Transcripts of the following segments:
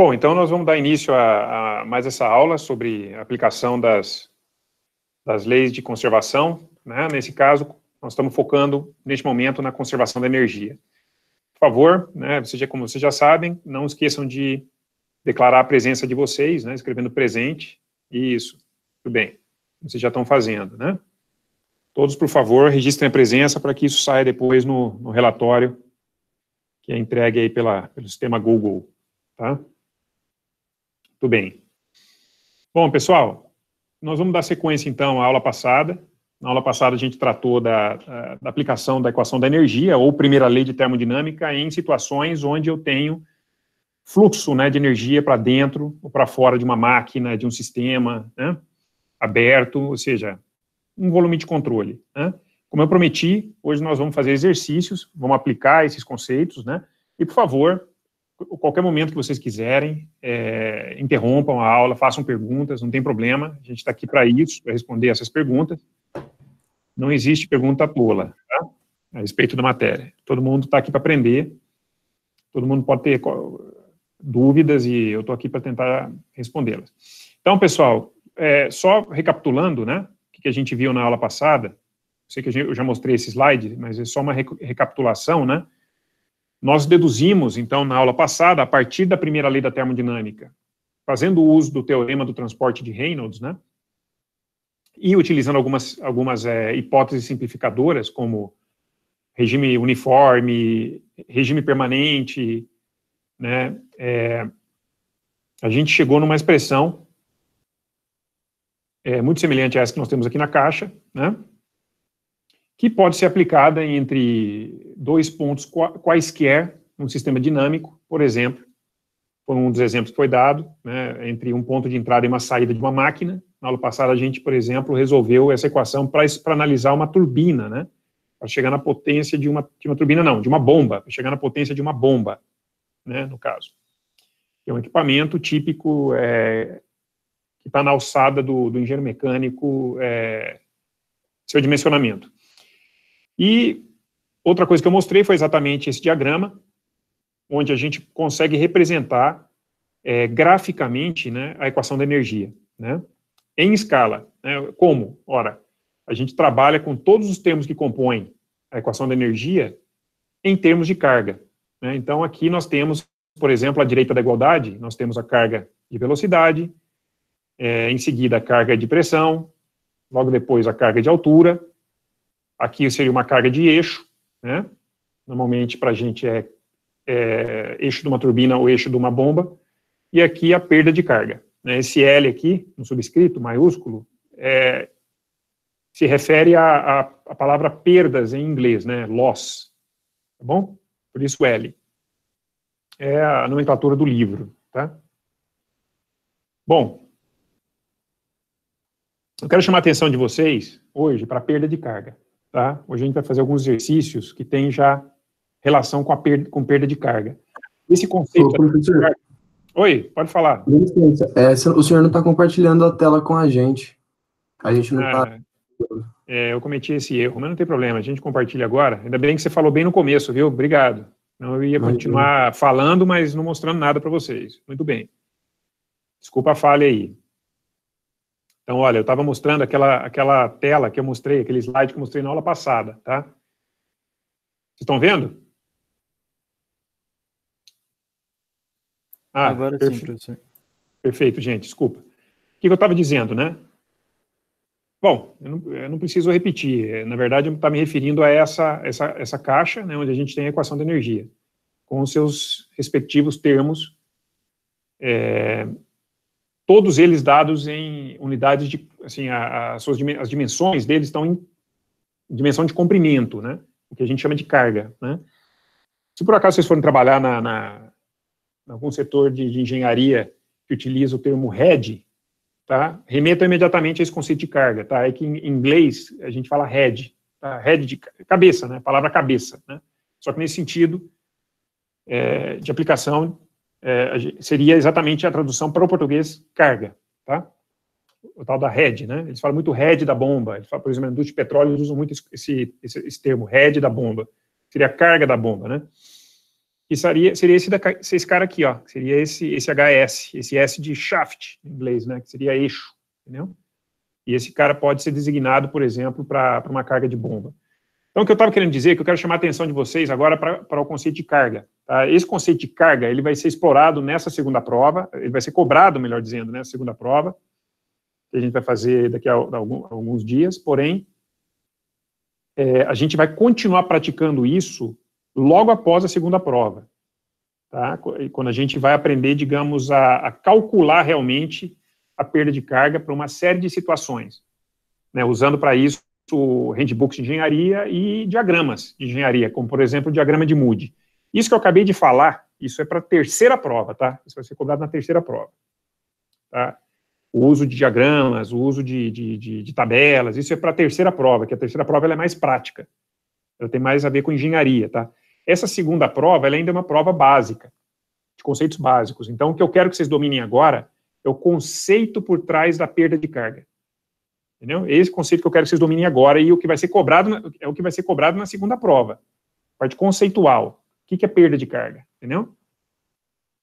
Bom, então nós vamos dar início a, a mais essa aula sobre aplicação das, das leis de conservação. Né? Nesse caso, nós estamos focando, neste momento, na conservação da energia. Por favor, né, como vocês já sabem, não esqueçam de declarar a presença de vocês, né, escrevendo presente. Isso, tudo bem. Vocês já estão fazendo, né? Todos, por favor, registrem a presença para que isso saia depois no, no relatório que é entregue aí pela, pelo sistema Google, tá? Muito bem. Bom, pessoal, nós vamos dar sequência, então, à aula passada. Na aula passada, a gente tratou da, da aplicação da equação da energia, ou primeira lei de termodinâmica, em situações onde eu tenho fluxo né, de energia para dentro ou para fora de uma máquina, de um sistema né, aberto, ou seja, um volume de controle. Né. Como eu prometi, hoje nós vamos fazer exercícios, vamos aplicar esses conceitos, né? E, por favor, qualquer momento que vocês quiserem, é, interrompam a aula, façam perguntas, não tem problema. A gente está aqui para isso, para responder essas perguntas. Não existe pergunta pula tá? a respeito da matéria. Todo mundo está aqui para aprender, todo mundo pode ter dúvidas e eu estou aqui para tentar respondê-las. Então, pessoal, é, só recapitulando, né, o que a gente viu na aula passada, sei que eu já mostrei esse slide, mas é só uma recapitulação, né, nós deduzimos, então, na aula passada, a partir da primeira lei da termodinâmica, fazendo uso do teorema do transporte de Reynolds, né, e utilizando algumas, algumas é, hipóteses simplificadoras, como regime uniforme, regime permanente, né, é, a gente chegou numa expressão é, muito semelhante a essa que nós temos aqui na caixa, né, que pode ser aplicada entre dois pontos quaisquer num sistema dinâmico, por exemplo, foi um dos exemplos que foi dado, né, entre um ponto de entrada e uma saída de uma máquina. Na aula passada, a gente, por exemplo, resolveu essa equação para analisar uma turbina, né, para chegar na potência de uma, de uma turbina, não, de uma bomba, para chegar na potência de uma bomba, né, no caso. É um equipamento típico é, que está na alçada do, do engenheiro mecânico, é, seu dimensionamento. E outra coisa que eu mostrei foi exatamente esse diagrama, onde a gente consegue representar é, graficamente né, a equação da energia, né, em escala. Né, como? Ora, a gente trabalha com todos os termos que compõem a equação da energia em termos de carga. Né, então, aqui nós temos, por exemplo, à direita da igualdade, nós temos a carga de velocidade, é, em seguida a carga de pressão, logo depois a carga de altura, Aqui seria uma carga de eixo, né? Normalmente para a gente é, é, eixo de uma turbina ou eixo de uma bomba. E aqui a perda de carga. Né? Esse L aqui, um subscrito maiúsculo, é, se refere à, à, palavra perdas em inglês, né? Loss. Tá bom? Por isso L. É a nomenclatura do livro, tá? Bom, eu quero chamar a atenção de vocês hoje para a perda de carga. Tá? Hoje a gente vai fazer alguns exercícios que tem já relação com a perda, com perda de carga. Esse conceito. Ô, Oi, pode falar. É, o senhor não está compartilhando a tela com a gente. A gente não está. Ah, é, eu cometi esse erro, mas não tem problema, a gente compartilha agora. Ainda bem que você falou bem no começo, viu? Obrigado. Não, eu ia continuar falando, mas não mostrando nada para vocês. Muito bem. Desculpa a falha aí. Então, olha, eu estava mostrando aquela, aquela tela que eu mostrei, aquele slide que eu mostrei na aula passada, tá? Vocês estão vendo? Ah, Agora perfe... sim, professor. Perfeito, gente, desculpa. O que, eu estava dizendo, né? Bom, eu não, eu não, preciso repetir. Na verdade, eu estava me referindo a essa, essa, essa caixa, né, onde a gente tem a equação da energia, com os seus respectivos termos é, todos eles dados em unidades de, assim, a, a suas, as dimensões deles estão em dimensão de comprimento, né? O que a gente chama de carga, né? Se por acaso vocês forem trabalhar na, na em algum setor de, de, engenharia que utiliza o termo head, tá? Remetam imediatamente a esse conceito de carga, tá? É que em inglês a gente fala head, tá? Head de cabeça, né? Palavra cabeça, né? Só que nesse sentido é, de aplicação é, seria exatamente a tradução para o português carga, tá? O tal da head, né? Eles falam muito head da bomba. Eles falam, por exemplo, na indústria de petróleo eles usam muito esse, esse, esse termo, head da bomba. Seria a carga da bomba, né? E seria, seria esse, da, esse cara aqui, ó. Seria esse, esse HS, esse S de shaft em inglês, né? Que seria eixo, entendeu? E esse cara pode ser designado, por exemplo, para uma carga de bomba. Então, o que eu estava querendo dizer, é que eu quero chamar a atenção de vocês agora para o conceito de carga. Ah, esse conceito de carga ele vai ser explorado nessa segunda prova, ele vai ser cobrado, melhor dizendo, nessa segunda prova, que a gente vai fazer daqui a, alguns dias, porém, é, a gente vai continuar praticando isso logo após a segunda prova. Tá? Quando a gente vai aprender, digamos, a, a calcular realmente a perda de carga para uma série de situações, né, usando para isso handbooks de engenharia e diagramas de engenharia, como, por exemplo, o diagrama de Moody isso que eu acabei de falar, isso é para a terceira prova, tá? Isso vai ser cobrado na terceira prova. Tá? O uso de diagramas, o uso de, de, de, de tabelas, isso é para a terceira prova, que a terceira prova ela é mais prática. Ela tem mais a ver com engenharia, tá? Essa segunda prova, ela ainda é uma prova básica, de conceitos básicos. Então, o que eu quero que vocês dominem agora é o conceito por trás da perda de carga. Entendeu? É esse conceito que eu quero que vocês dominem agora e o que vai ser cobrado é o que vai ser cobrado na segunda prova, parte conceitual que, que é perda de carga? Entendeu?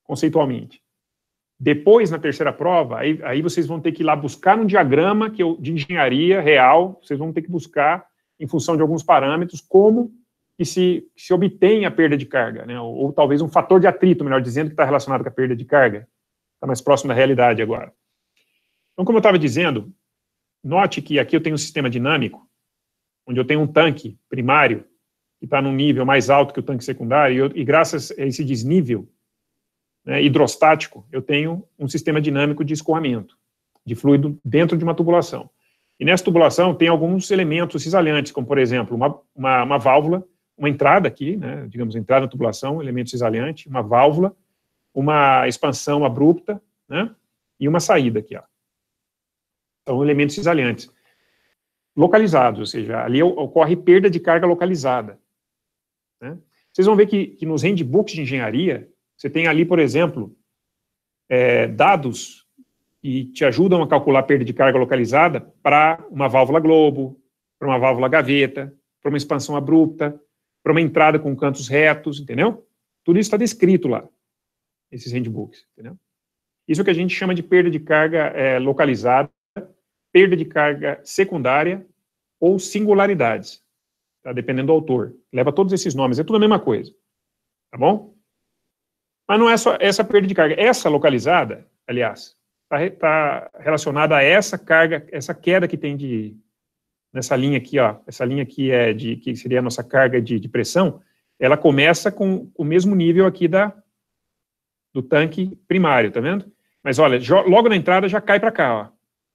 Conceitualmente. Depois, na terceira prova, aí, aí vocês vão ter que ir lá buscar num diagrama que eu, de engenharia real, vocês vão ter que buscar, em função de alguns parâmetros, como que se, que se obtém a perda de carga, né? Ou, ou, talvez um fator de atrito, melhor dizendo, que está relacionado com a perda de carga. Está mais próximo da realidade agora. Então, como eu estava dizendo, note que aqui eu tenho um sistema dinâmico, onde eu tenho um tanque primário que está num nível mais alto que o tanque secundário, e, eu, e graças a esse desnível né, hidrostático, eu tenho um sistema dinâmico de escoamento de fluido dentro de uma tubulação. E nessa tubulação tem alguns elementos cisalhantes, como, por exemplo, uma, uma, uma válvula, uma entrada aqui, né, digamos, entrada na tubulação, elemento cisalhante, uma válvula, uma expansão abrupta, né, e uma saída aqui. Ó. Então, elementos cisalhantes. Localizados, ou seja, ali ocorre perda de carga localizada. Né? Vocês vão ver que, que nos handbooks de engenharia, você tem ali, por exemplo, é, dados que te ajudam a calcular a perda de carga localizada para uma válvula globo, para uma válvula gaveta, para uma expansão abrupta, para uma entrada com cantos retos, entendeu? Tudo isso está descrito lá, esses handbooks, entendeu? Isso é o que a gente chama de perda de carga é, localizada, perda de carga secundária ou singularidades tá? dependendo do autor. Leva todos esses nomes, é tudo a mesma coisa. Tá bom? Mas não é só essa perda de carga. Essa localizada, aliás, está tá relacionada a essa carga, essa queda que tem de nessa linha aqui, ó, essa linha aqui é de que seria a nossa carga de, de pressão, ela começa com o mesmo nível aqui da do tanque primário, tá vendo? Mas olha, logo na entrada já cai para cá, ó.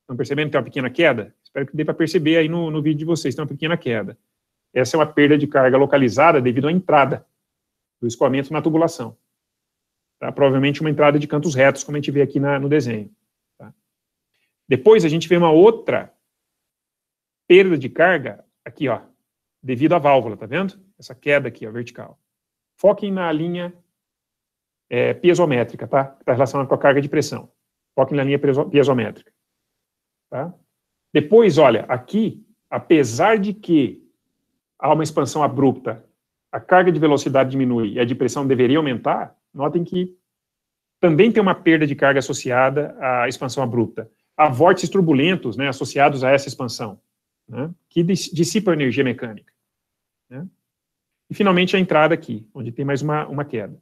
Estão percebendo que tem uma pequena queda? Espero que dê para perceber aí no, no vídeo de vocês, tem uma pequena queda. Essa é uma perda de carga localizada devido à entrada do escoamento na tubulação. Tá? Provavelmente uma entrada de cantos retos, como a gente vê aqui na, no desenho. Tá? Depois a gente vê uma outra perda de carga aqui, ó, devido à válvula, tá vendo? Essa queda aqui, ó, vertical. Foquem na linha é, piezométrica, tá? Que está relacionada com a carga de pressão. Foquem na linha piezométrica. Tá? Depois, olha, aqui, apesar de que há uma expansão abrupta, a carga de velocidade diminui e a de pressão deveria aumentar, notem que também tem uma perda de carga associada à expansão abrupta. Há vórtices turbulentos né, associados a essa expansão, né, que dissipam a energia mecânica. Né. E, finalmente, a entrada aqui, onde tem mais uma, uma queda.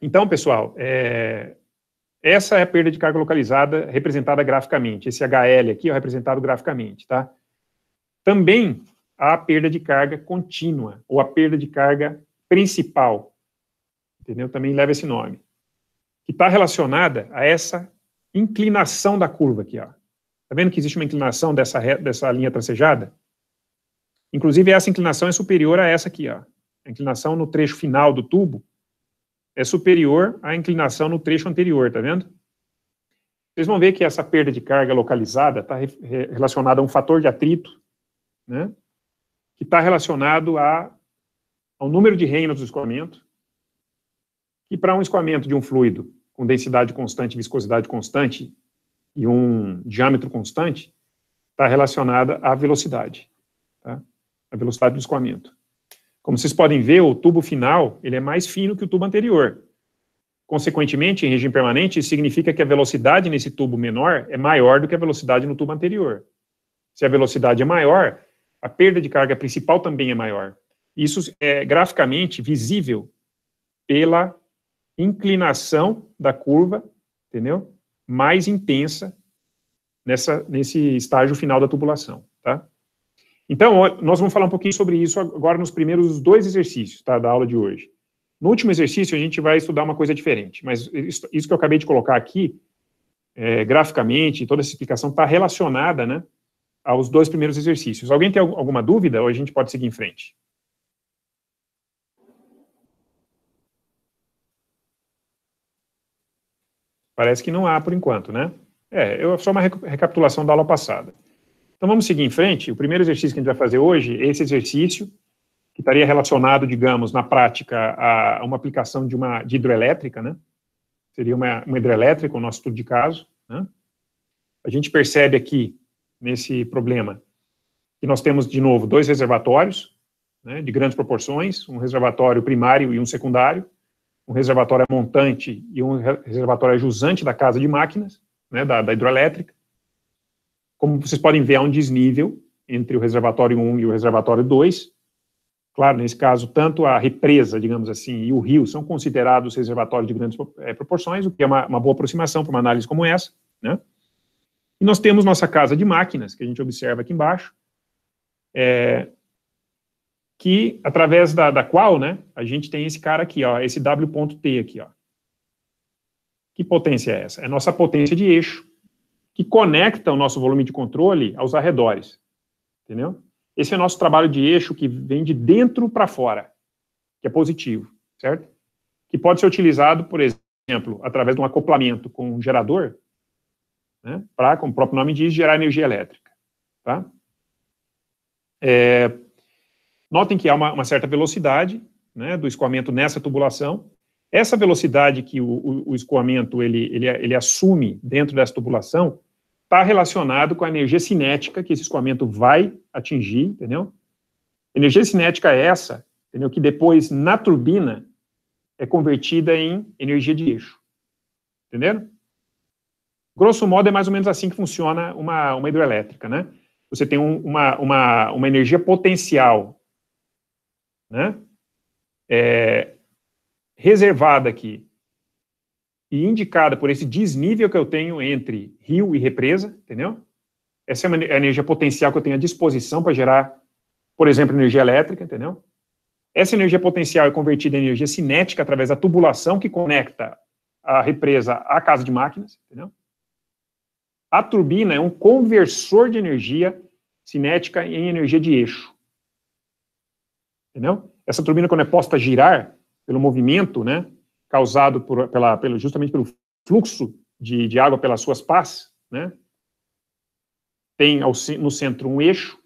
Então, pessoal, é, essa é a perda de carga localizada representada graficamente. Esse HL aqui é representado graficamente. Tá? Também a perda de carga contínua, ou a perda de carga principal, entendeu? Também leva esse nome, que está relacionada a essa inclinação da curva aqui, ó. Tá vendo que existe uma inclinação dessa, dessa linha tracejada? Inclusive, essa inclinação é superior a essa aqui, ó. A inclinação no trecho final do tubo é superior à inclinação no trecho anterior, tá vendo? Vocês vão ver que essa perda de carga localizada está relacionada a um fator de atrito, né? que está relacionado a, ao número de reinos do escoamento, e para um escoamento de um fluido com densidade constante, viscosidade constante e um diâmetro constante, está relacionada à velocidade, tá? a velocidade do escoamento. Como vocês podem ver, o tubo final ele é mais fino que o tubo anterior. Consequentemente, em regime permanente, isso significa que a velocidade nesse tubo menor é maior do que a velocidade no tubo anterior. Se a velocidade é maior, a perda de carga principal também é maior. Isso é graficamente visível pela inclinação da curva, entendeu? Mais intensa nessa, nesse estágio final da tubulação, tá? Então, nós vamos falar um pouquinho sobre isso agora nos primeiros dois exercícios, tá, da aula de hoje. No último exercício, a gente vai estudar uma coisa diferente, mas isso, que eu acabei de colocar aqui, é, graficamente, toda essa explicação está relacionada, né, aos dois primeiros exercícios. Alguém tem alguma dúvida ou a gente pode seguir em frente? Parece que não há por enquanto, né? É, eu, só uma recapitulação da aula passada. Então vamos seguir em frente. O primeiro exercício que a gente vai fazer hoje é esse exercício, que estaria relacionado, digamos, na prática, a uma aplicação de uma de hidrelétrica, né? Seria uma, uma hidrelétrica, o nosso estudo de caso, né? A gente percebe aqui nesse problema. E nós temos, de novo, dois reservatórios né, de grandes proporções, um reservatório primário e um secundário, um reservatório é montante e um reservatório ajusante é da casa de máquinas, né, da, da hidrelétrica. Como vocês podem ver, há um desnível entre o reservatório 1 e o reservatório 2. Claro, nesse caso, tanto a represa, digamos assim, e o rio são considerados reservatórios de grandes eh, proporções, o que é uma, uma boa aproximação para uma análise como essa, né? E nós temos nossa casa de máquinas, que a gente observa aqui embaixo, é, que através da, da qual né, a gente tem esse cara aqui, ó, esse W.T aqui. Ó. Que potência é essa? É nossa potência de eixo, que conecta o nosso volume de controle aos arredores. Entendeu? Esse é nosso trabalho de eixo que vem de dentro para fora, que é positivo, certo? Que pode ser utilizado, por exemplo, através de um acoplamento com um gerador, né, para, como o próprio nome diz, gerar energia elétrica. Tá? É, notem que há uma, uma certa velocidade né, do escoamento nessa tubulação. Essa velocidade que o, o, o escoamento ele, ele, ele assume dentro dessa tubulação está relacionado com a energia cinética que esse escoamento vai atingir, entendeu? Energia cinética é essa, entendeu? Que depois na turbina é convertida em energia de eixo, entenderam? Grosso modo, é mais ou menos assim que funciona uma, uma hidrelétrica, né? Você tem um, uma, uma, uma energia potencial, né? É, reservada aqui e indicada por esse desnível que eu tenho entre rio e represa, entendeu? Essa é a energia potencial que eu tenho à disposição para gerar, por exemplo, energia elétrica, entendeu? Essa energia potencial é convertida em energia cinética através da tubulação que conecta a represa à casa de máquinas, entendeu? A turbina é um conversor de energia cinética em energia de eixo. Entendeu? Essa turbina, quando é posta a girar pelo movimento, né, causado por, pela, pelo, justamente pelo fluxo de, de água pelas suas pás, né, tem ao, no centro um eixo,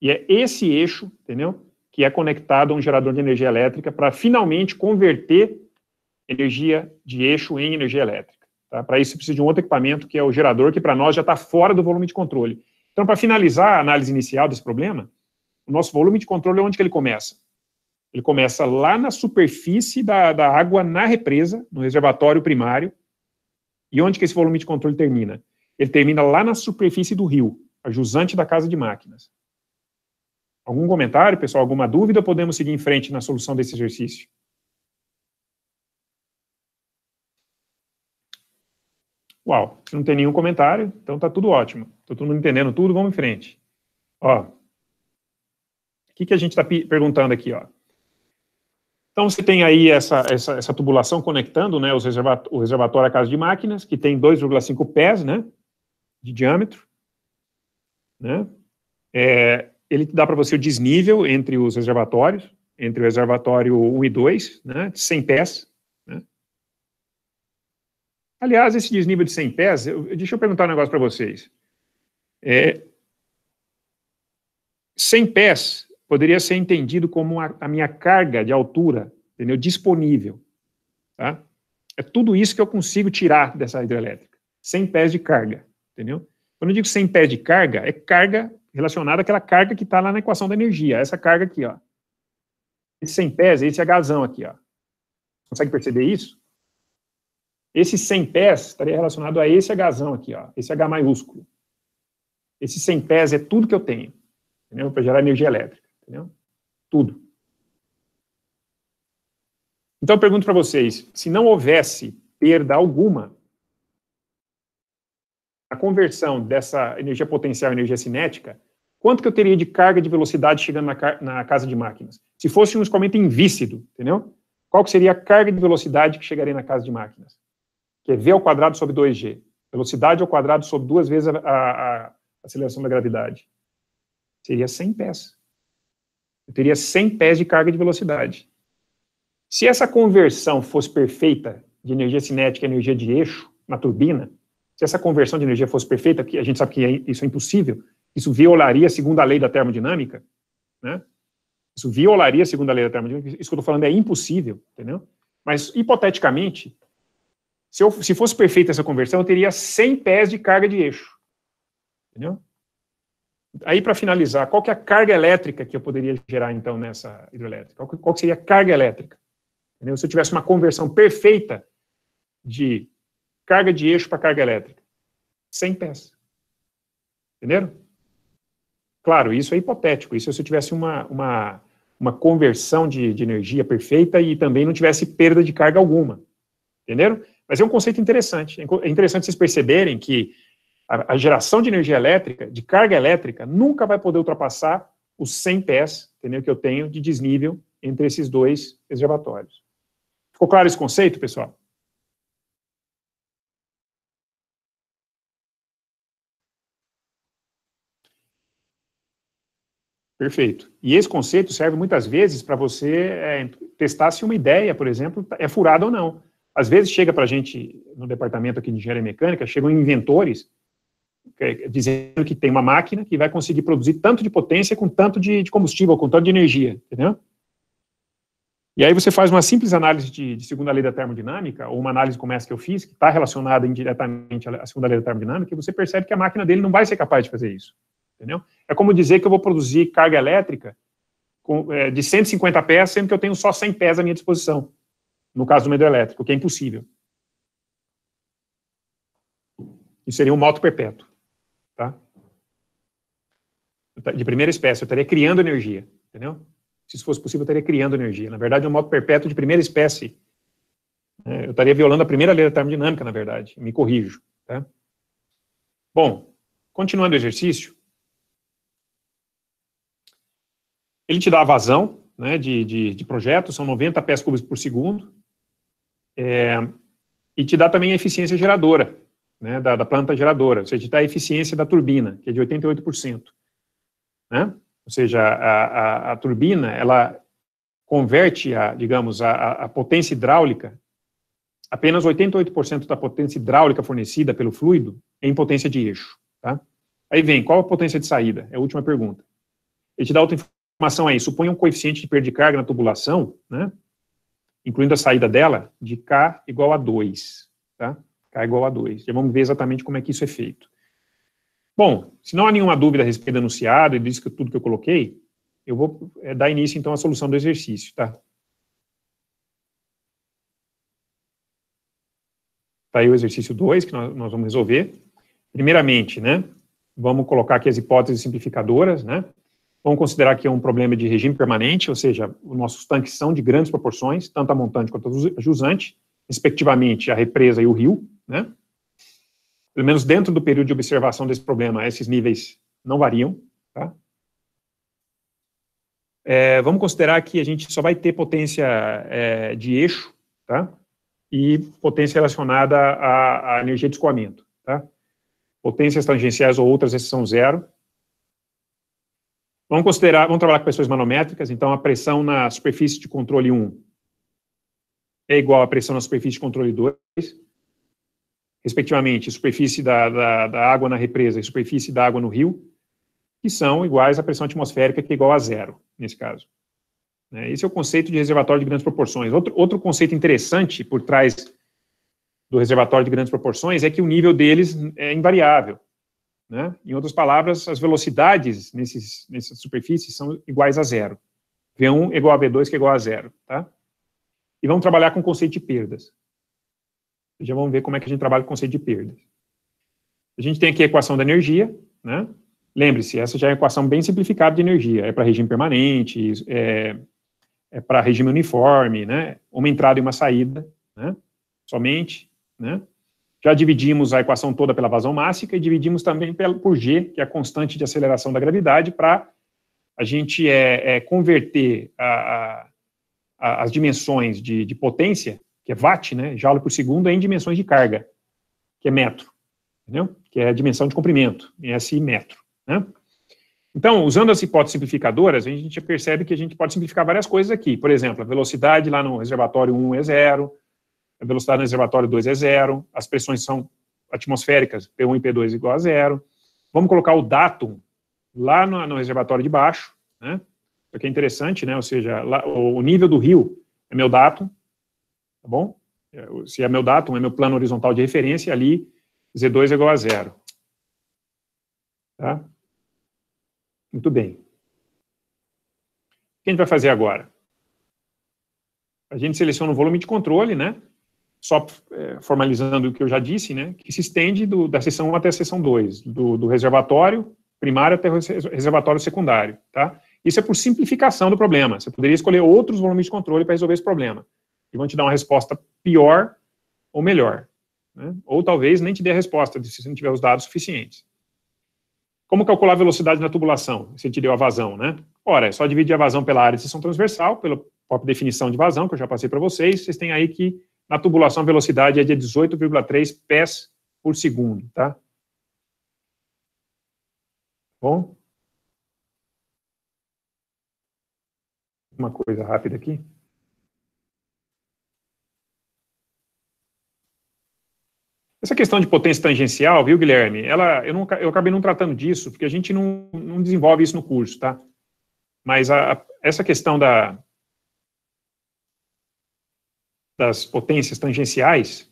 e é esse eixo, entendeu, que é conectado a um gerador de energia elétrica para finalmente converter energia de eixo em energia elétrica. Tá? Para isso, precisa de um outro equipamento, que é o gerador, que para nós já está fora do volume de controle. Então, para finalizar a análise inicial desse problema, o nosso volume de controle, é onde que ele começa? Ele começa lá na superfície da, da água na represa, no reservatório primário. E onde que esse volume de controle termina? Ele termina lá na superfície do rio, a jusante da casa de máquinas. Algum comentário, pessoal? Alguma dúvida? Podemos seguir em frente na solução desse exercício? Uau, não tem nenhum comentário, então tá tudo ótimo. Tá todo mundo entendendo tudo, vamos em frente. Ó, o que, que a gente está perguntando aqui, ó? Então você tem aí essa, essa, essa tubulação conectando né, os o reservatório à casa de máquinas, que tem 2,5 pés né, de diâmetro. Né? É, ele dá para você o desnível entre os reservatórios, entre o reservatório 1 e 2, né, de 100 pés, Aliás, esse desnível de 100 pés, eu, deixa eu perguntar um negócio para vocês. É, 100 pés poderia ser entendido como a, a minha carga de altura entendeu? disponível. Tá? É tudo isso que eu consigo tirar dessa hidrelétrica. 100 pés de carga, entendeu? Quando eu digo 100 pés de carga, é carga relacionada àquela carga que está lá na equação da energia, essa carga aqui, ó. Esse 100 pés é esse agazão aqui, ó. Consegue perceber isso? Esse 100 pés estaria relacionado a esse Hzão aqui, ó, esse H maiúsculo. Esse 100 pés é tudo que eu tenho, entendeu? Para gerar energia elétrica, entendeu? Tudo. Então eu pergunto para vocês, se não houvesse perda alguma, a conversão dessa energia potencial em energia cinética, quanto que eu teria de carga de velocidade chegando na, na casa de máquinas? Se fosse um escoamento invícido, entendeu? Qual que seria a carga de velocidade que chegaria na casa de máquinas? que é V ao quadrado sobre 2G. Velocidade ao quadrado sobre duas vezes a, a, a aceleração da gravidade. Seria 100 pés. Eu teria 100 pés de carga de velocidade. Se essa conversão fosse perfeita de energia cinética e energia de eixo na turbina, se essa conversão de energia fosse perfeita, que a gente sabe que é, isso é impossível, isso violaria a segunda lei da termodinâmica, né? Isso violaria a segunda lei da termodinâmica. Isso que eu estou falando é impossível, entendeu? Mas, hipoteticamente, se, eu, se fosse perfeita essa conversão, eu teria 100 pés de carga de eixo. Entendeu? Aí, para finalizar, qual que é a carga elétrica que eu poderia gerar, então, nessa hidrelétrica? Qual, qual seria a carga elétrica? Entendeu? Se eu tivesse uma conversão perfeita de carga de eixo para carga elétrica, 100 pés. Entenderam? Claro, isso é hipotético. Isso é se eu tivesse uma, uma, uma conversão de, de energia perfeita e também não tivesse perda de carga alguma. Entenderam? Mas é um conceito interessante. É, é interessante vocês perceberem que a, geração de energia elétrica, de carga elétrica, nunca vai poder ultrapassar os 100 pés, entendeu, que eu tenho de desnível entre esses dois reservatórios. Ficou claro esse conceito, pessoal? Perfeito. E esse conceito serve muitas vezes para você é, testar se uma ideia, por exemplo, é furada ou não. Às vezes chega para a gente, no departamento aqui de engenharia mecânica, chegam inventores é, dizendo que tem uma máquina que vai conseguir produzir tanto de potência com tanto de, de combustível, com tanto de energia, entendeu? E aí você faz uma simples análise de, de, segunda lei da termodinâmica, ou uma análise como essa que eu fiz, que está relacionada indiretamente à segunda lei da termodinâmica, e você percebe que a máquina dele não vai ser capaz de fazer isso. Entendeu? É como dizer que eu vou produzir carga elétrica com, é, de 150 pés, sendo que eu tenho só 100 pés à minha disposição no caso do meio elétrico, que é impossível. Isso seria um moto perpétuo. Tá? De primeira espécie, eu estaria criando energia. Entendeu? Se isso fosse possível, eu estaria criando energia. Na verdade, é um moto perpétuo de primeira espécie. É, eu estaria violando a primeira lei da termodinâmica, na verdade. Me corrijo. Tá? Bom, continuando o exercício, ele te dá a vazão né, de, de, de projetos, são 90 pés cúbicos por segundo, é, e te dá também a eficiência geradora, né, da, da, planta geradora, ou seja, te dá a eficiência da turbina, que é de 88%. Né? Ou seja, a, a, a turbina, ela converte, a, digamos, a, a potência hidráulica, apenas 88% da potência hidráulica fornecida pelo fluido em potência de eixo. Tá? Aí vem, qual a potência de saída? É a última pergunta. Ele te dá outra informação aí, suponha um coeficiente de perda de carga na tubulação, né, incluindo a saída dela, de K igual a 2. Tá? K igual a 2. Já vamos ver exatamente como é que isso é feito. Bom, se não há nenhuma dúvida a respeito do enunciado e disso que tudo que eu coloquei, eu vou eh, dar início, então, à solução do exercício. Tá? Tá aí o exercício 2, que nós, nós vamos resolver. Primeiramente, né, vamos colocar aqui as hipóteses simplificadoras, né? Vamos considerar que é um problema de regime permanente, ou seja, os nossos tanques são de grandes proporções, tanto a montante quanto a jusante, respectivamente a represa e o rio, né? Pelo menos dentro do período de observação desse problema, esses níveis não variam, tá? É, vamos considerar que a gente só vai ter potência é, de eixo, tá? E potência relacionada à, à energia de escoamento, tá? Potências tangenciais ou outras, esses são zero, Vamos considerar, vamos trabalhar com pressões manométricas, então a pressão na superfície de controle 1 é igual à pressão na superfície de controle 2, respectivamente, superfície da, da, da água na represa e superfície da água no rio, que são iguais à pressão atmosférica, que é igual a zero, nesse caso. Né? Esse é o conceito de reservatório de grandes proporções. Outro, outro conceito interessante por trás do reservatório de grandes proporções é que o nível deles é invariável. Né? Em outras palavras, as velocidades nesses, nessas superfícies são iguais a zero. V1 igual a V2, que é igual a zero. Tá? E vamos trabalhar com o conceito de perdas. Já vamos ver como é que a gente trabalha com o conceito de perdas. A gente tem aqui a equação da energia. Né? Lembre-se, essa já é uma equação bem simplificada de energia. É para regime permanente, é, é para regime uniforme, né? uma entrada e uma saída, né? somente. Né? Já dividimos a equação toda pela vazão mássica e dividimos também por G, que é a constante de aceleração da gravidade, para a gente é, é converter a, a, as dimensões de, de, potência, que é watt, né, joule por segundo, em dimensões de carga, que é metro, entendeu? que é a dimensão de comprimento, S metro. Né? Então, usando as hipóteses simplificadoras, a gente percebe que a gente pode simplificar várias coisas aqui. Por exemplo, a velocidade lá no reservatório 1 é zero, a velocidade no reservatório 2 é zero, as pressões são atmosféricas, P1 e P2 igual a zero. Vamos colocar o datum lá no, no reservatório de baixo, né? Isso aqui é interessante, né? Ou seja, lá, o nível do rio é meu datum, tá bom? É, se é meu datum, é meu plano horizontal de referência, ali Z2 é igual a zero. Tá? Muito bem. O que a gente vai fazer agora? A gente seleciona o volume de controle, né? só é, formalizando o que eu já disse, né, que se estende do, da seção 1 até a seção 2, do, do reservatório primário até o reservatório secundário, tá? Isso é por simplificação do problema. Você poderia escolher outros volumes de controle para resolver esse problema. E vão te dar uma resposta pior ou melhor. Né? Ou talvez nem te dê a resposta, se você não tiver os dados suficientes. Como calcular a velocidade na tubulação? Se te deu a vazão, né? Ora, é só dividir a vazão pela área de seção transversal, pela própria definição de vazão, que eu já passei para vocês. Vocês têm aí que na tubulação, a velocidade é de 18,3 pés por segundo, tá? Bom? Uma coisa rápida aqui. Essa questão de potência tangencial, viu, Guilherme? Ela, eu, não, eu acabei não tratando disso, porque a gente não, não desenvolve isso no curso, tá? Mas a, a, essa questão da, das potências tangenciais,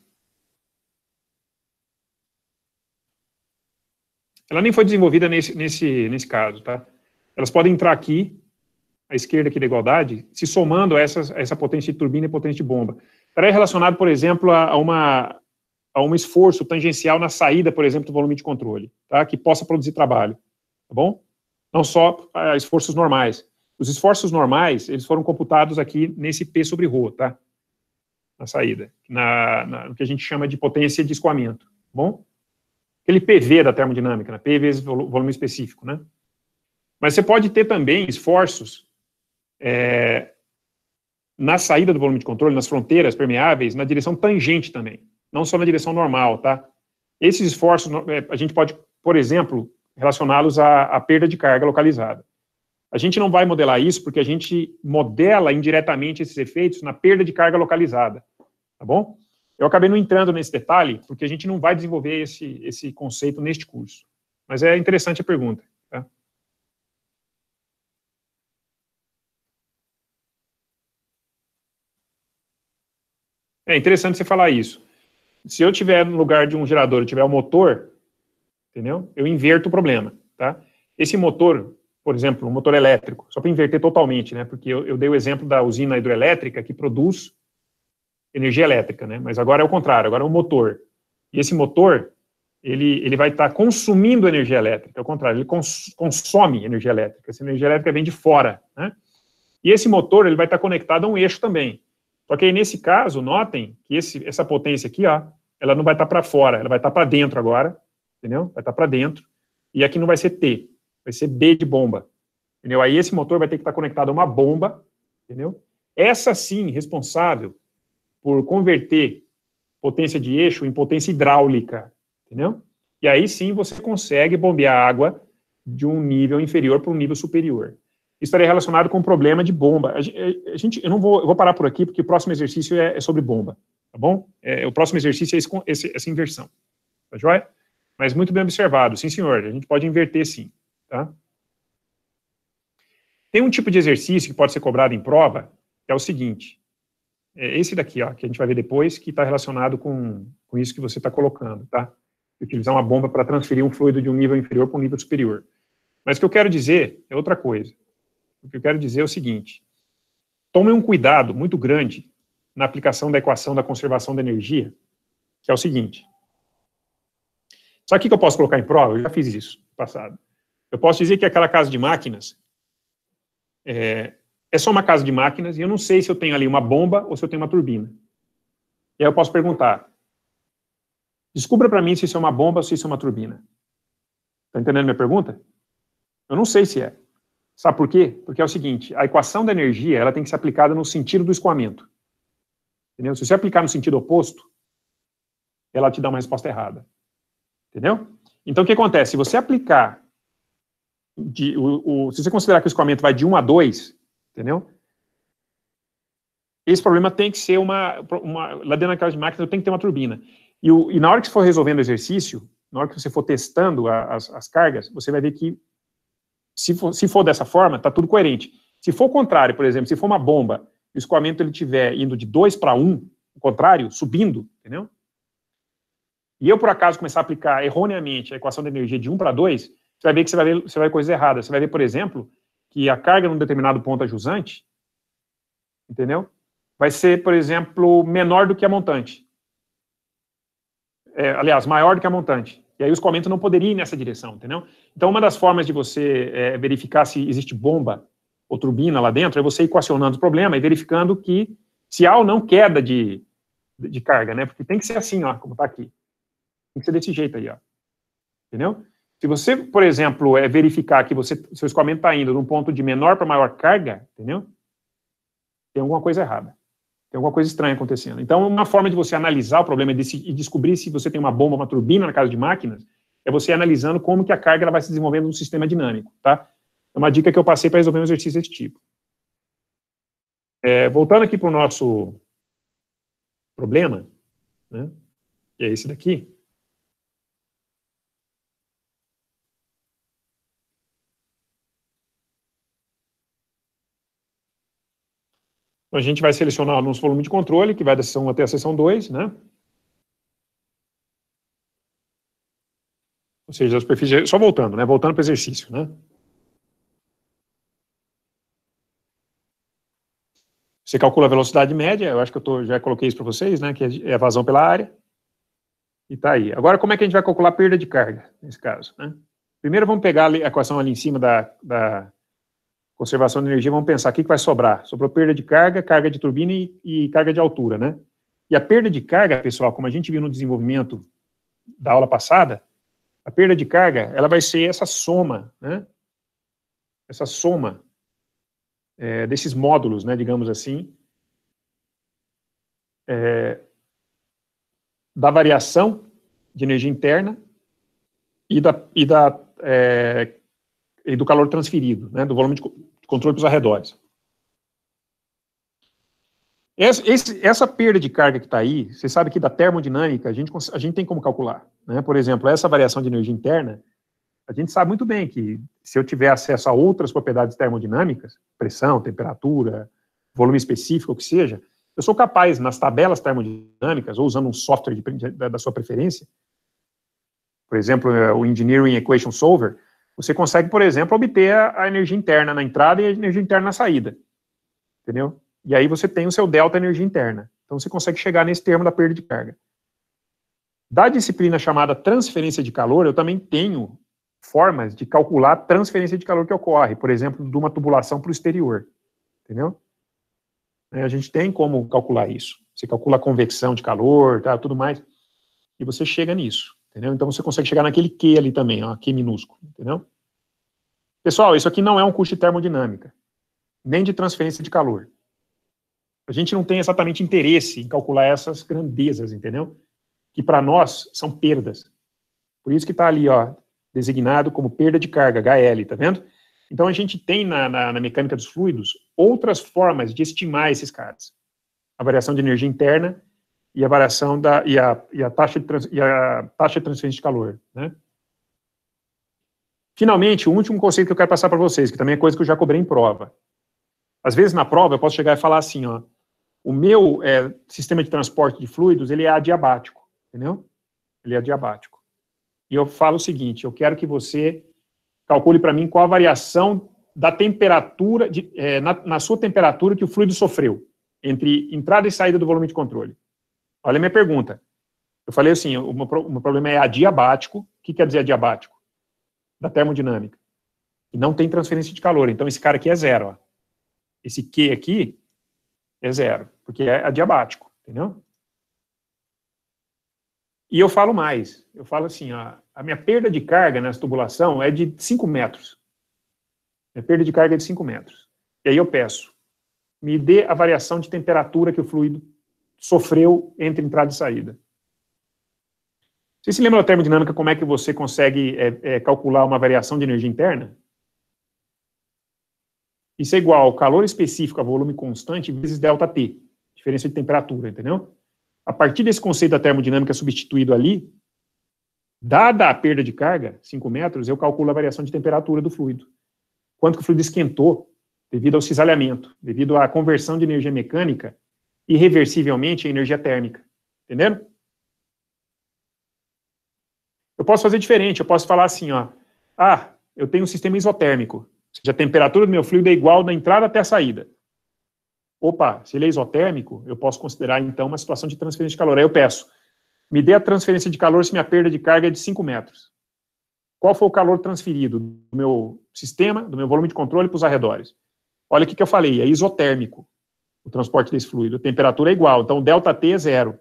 ela nem foi desenvolvida nesse, nesse, nesse caso, tá? Elas podem entrar aqui, à esquerda aqui da igualdade, se somando a essas, a essa potência de turbina e potência de bomba. Estaria é relacionado, por exemplo, a, a, uma, a um esforço tangencial na saída, por exemplo, do volume de controle, tá? Que possa produzir trabalho, tá bom? Não só a ah, esforços normais. Os esforços normais, eles foram computados aqui nesse P sobre Rho, tá? na saída, na, na, no que a gente chama de potência de escoamento, tá bom? Aquele PV da termodinâmica, né? P vezes volume específico, né? Mas você pode ter também esforços é, na saída do volume de controle, nas fronteiras permeáveis, na direção tangente também, não só na direção normal, tá? Esses esforços, é, a gente pode, por exemplo, relacioná-los à, à perda de carga localizada. A gente não vai modelar isso porque a gente modela indiretamente esses efeitos na perda de carga localizada, tá bom? Eu acabei não entrando nesse detalhe porque a gente não vai desenvolver esse, esse conceito neste curso. Mas é interessante a pergunta. Tá? É interessante você falar isso. Se eu tiver no lugar de um gerador, eu tiver o um motor, entendeu? Eu inverto o problema, tá? Esse motor, por exemplo, um motor elétrico, só para inverter totalmente, né? Porque eu, eu, dei o exemplo da usina hidroelétrica que produz energia elétrica, né? Mas agora é o contrário, agora é um motor. E esse motor, ele, ele vai estar tá consumindo energia elétrica, é o contrário, ele cons, consome energia elétrica. Essa energia elétrica vem de fora, né? E esse motor, ele vai estar tá conectado a um eixo também. Só que aí, nesse caso, notem que esse, essa potência aqui, ó, ela não vai estar tá para fora, ela vai estar tá para dentro agora, entendeu? Vai estar tá para dentro. E aqui não vai ser T, vai ser B de bomba. Entendeu? Aí esse motor vai ter que estar conectado a uma bomba, entendeu? Essa sim, responsável por converter potência de eixo em potência hidráulica, entendeu? E aí sim você consegue bombear água de um nível inferior para um nível superior. Isso estaria relacionado com o problema de bomba. Eh, a gente, eu não vou, eu vou parar por aqui porque o próximo exercício é, é sobre bomba, tá bom? É, o próximo exercício é esse, essa inversão, tá joia? Mas muito bem observado, sim senhor, a gente pode inverter sim. Tá? Tem um tipo de exercício que pode ser cobrado em prova, que é o seguinte, é esse daqui, ó, que a gente vai ver depois, que está relacionado com, com isso que você está colocando, tá? Utilizar uma bomba para transferir um fluido de um nível inferior para um nível superior. Mas o que eu quero dizer é outra coisa. O que eu quero dizer é o seguinte, tomem um cuidado muito grande na aplicação da equação da conservação da energia, que é o seguinte. que o que eu posso colocar em prova? Eu já fiz isso no passado. Eu posso dizer que é aquela casa de máquinas é, é só uma casa de máquinas e eu não sei se eu tenho ali uma bomba ou se eu tenho uma turbina. E aí eu posso perguntar, descubra para mim se isso é uma bomba ou se isso é uma turbina. Está entendendo minha pergunta? Eu não sei se é. Sabe por quê? Porque é o seguinte, a equação da energia ela tem que ser aplicada no sentido do escoamento. Entendeu? Se você aplicar no sentido oposto, ela te dá uma resposta errada. Entendeu? Então, o que acontece? Se você aplicar de, o, o, se você considerar que o escoamento vai de 1 a 2, entendeu? Esse problema tem que ser uma, uma lá dentro daquela de máquina tem que ter uma turbina. E, o, e, na hora que você for resolvendo o exercício, na hora que você for testando a, as, as, cargas, você vai ver que se for, se for dessa forma, está tudo coerente. Se for o contrário, por exemplo, se for uma bomba, o escoamento ele tiver indo de 2 para 1, o contrário, subindo, entendeu? E eu, por acaso, começar a aplicar erroneamente a equação de energia de 1 para 2, você vai ver que você vai ver, você vai ver coisas erradas. Você vai ver, por exemplo, que a carga num determinado ponto ajusante, entendeu? Vai ser, por exemplo, menor do que a montante. É, aliás, maior do que a montante. E aí os comentos não poderiam ir nessa direção, entendeu? Então, uma das formas de você é, verificar se existe bomba ou turbina lá dentro é você equacionando o problema e verificando que se há ou não queda de, de carga, né? Porque tem que ser assim, ó, como está aqui. Tem que ser desse jeito aí, ó. Entendeu? Se você, por exemplo, é verificar que você, seu escoamento está indo de um ponto de menor para maior carga, entendeu? Tem alguma coisa errada. Tem alguma coisa estranha acontecendo. Então, uma forma de você analisar o problema e descobrir se você tem uma bomba, uma turbina na casa de máquinas, é você analisando como que a carga ela vai se desenvolvendo no sistema dinâmico, tá? É uma dica que eu passei para resolver um exercício desse tipo. É, voltando aqui para o nosso problema, né, que é esse daqui, a gente vai selecionar o nosso volume de controle, que vai da sessão 1 até a sessão 2, né? Ou seja, a superfície... Só voltando, né? Voltando para o exercício, né? Você calcula a velocidade média, eu acho que eu tô, já coloquei isso para vocês, né? Que é, é a vazão pela área. E tá aí. Agora, como é que a gente vai calcular a perda de carga, nesse caso, né? Primeiro, vamos pegar a equação ali em cima da, da conservação de energia, vamos pensar, o que, vai sobrar? Sobrou perda de carga, carga de turbina e, e carga de altura, né? E a perda de carga, pessoal, como a gente viu no desenvolvimento da aula passada, a perda de carga, ela vai ser essa soma, né? Essa soma é, desses módulos, né, digamos assim, é, da variação de energia interna e da, e da é, e do calor transferido, né, do volume de controle para os arredores. Essa, esse, essa perda de carga que está aí, você sabe que da termodinâmica a gente, a gente tem como calcular. Né? Por exemplo, essa variação de energia interna, a gente sabe muito bem que se eu tiver acesso a outras propriedades termodinâmicas, pressão, temperatura, volume específico, o que seja, eu sou capaz, nas tabelas termodinâmicas, ou usando um software de, da sua preferência, por exemplo, é, o Engineering Equation Solver, você consegue, por exemplo, obter a, a energia interna na entrada e a energia interna na saída. Entendeu? E aí você tem o seu delta energia interna. Então você consegue chegar nesse termo da perda de carga. Da disciplina chamada transferência de calor, eu também tenho formas de calcular a transferência de calor que ocorre, por exemplo, de uma tubulação para o exterior. Entendeu? É, a gente tem como calcular isso. Você calcula a convecção de calor, tá, tudo mais, e você chega nisso. Entendeu? Então você consegue chegar naquele Q ali também, ó, Q minúsculo, entendeu? Pessoal, isso aqui não é um custo de termodinâmica, nem de transferência de calor. A gente não tem exatamente interesse em calcular essas grandezas, entendeu? Que para nós são perdas. Por isso que está ali, ó, designado como perda de carga, HL, tá vendo? Então a gente tem na, na, na mecânica dos fluidos outras formas de estimar esses caras. A variação de energia interna e a variação da e a, e a, taxa, de trans, e a taxa de transferência de calor. Né? Finalmente, o último conceito que eu quero passar para vocês, que também é coisa que eu já cobrei em prova. Às vezes, na prova, eu posso chegar e falar assim, ó, o meu é, sistema de transporte de fluidos, ele é adiabático, entendeu? Ele é adiabático. E eu falo o seguinte, eu quero que você calcule para mim qual a variação da temperatura, de, é, na, na sua temperatura que o fluido sofreu, entre entrada e saída do volume de controle. Olha a minha pergunta. Eu falei assim, o meu problema é adiabático. O que quer dizer adiabático? Da termodinâmica. E não tem transferência de calor. Então, esse cara aqui é zero. Ó. Esse Q aqui é zero, porque é adiabático, entendeu? E eu falo mais. Eu falo assim, ó, a minha perda de carga nessa tubulação é de 5 metros. Minha perda de carga é de 5 metros. E aí eu peço, me dê a variação de temperatura que o fluido sofreu entre entrada e saída. Você se lembra da termodinâmica, como é que você consegue é, é, calcular uma variação de energia interna? Isso é igual ao calor específico a volume constante vezes ΔT, diferença de temperatura, entendeu? A partir desse conceito da termodinâmica substituído ali, dada a perda de carga, 5 metros, eu calculo a variação de temperatura do fluido. Quanto que o fluido esquentou devido ao cisalhamento, devido à conversão de energia mecânica irreversivelmente a energia térmica. Entenderam? Eu posso fazer diferente, eu posso falar assim, ó. Ah, eu tenho um sistema isotérmico. seja, a temperatura do meu fluido é igual da entrada até a saída. Opa, se ele é isotérmico, eu posso considerar então uma situação de transferência de calor. Aí eu peço, me dê a transferência de calor se minha perda de carga é de 5 metros. Qual foi o calor transferido do meu sistema, do meu volume de controle para os arredores? Olha o que eu falei, é isotérmico o transporte desse fluido. A temperatura é igual, então delta T é zero.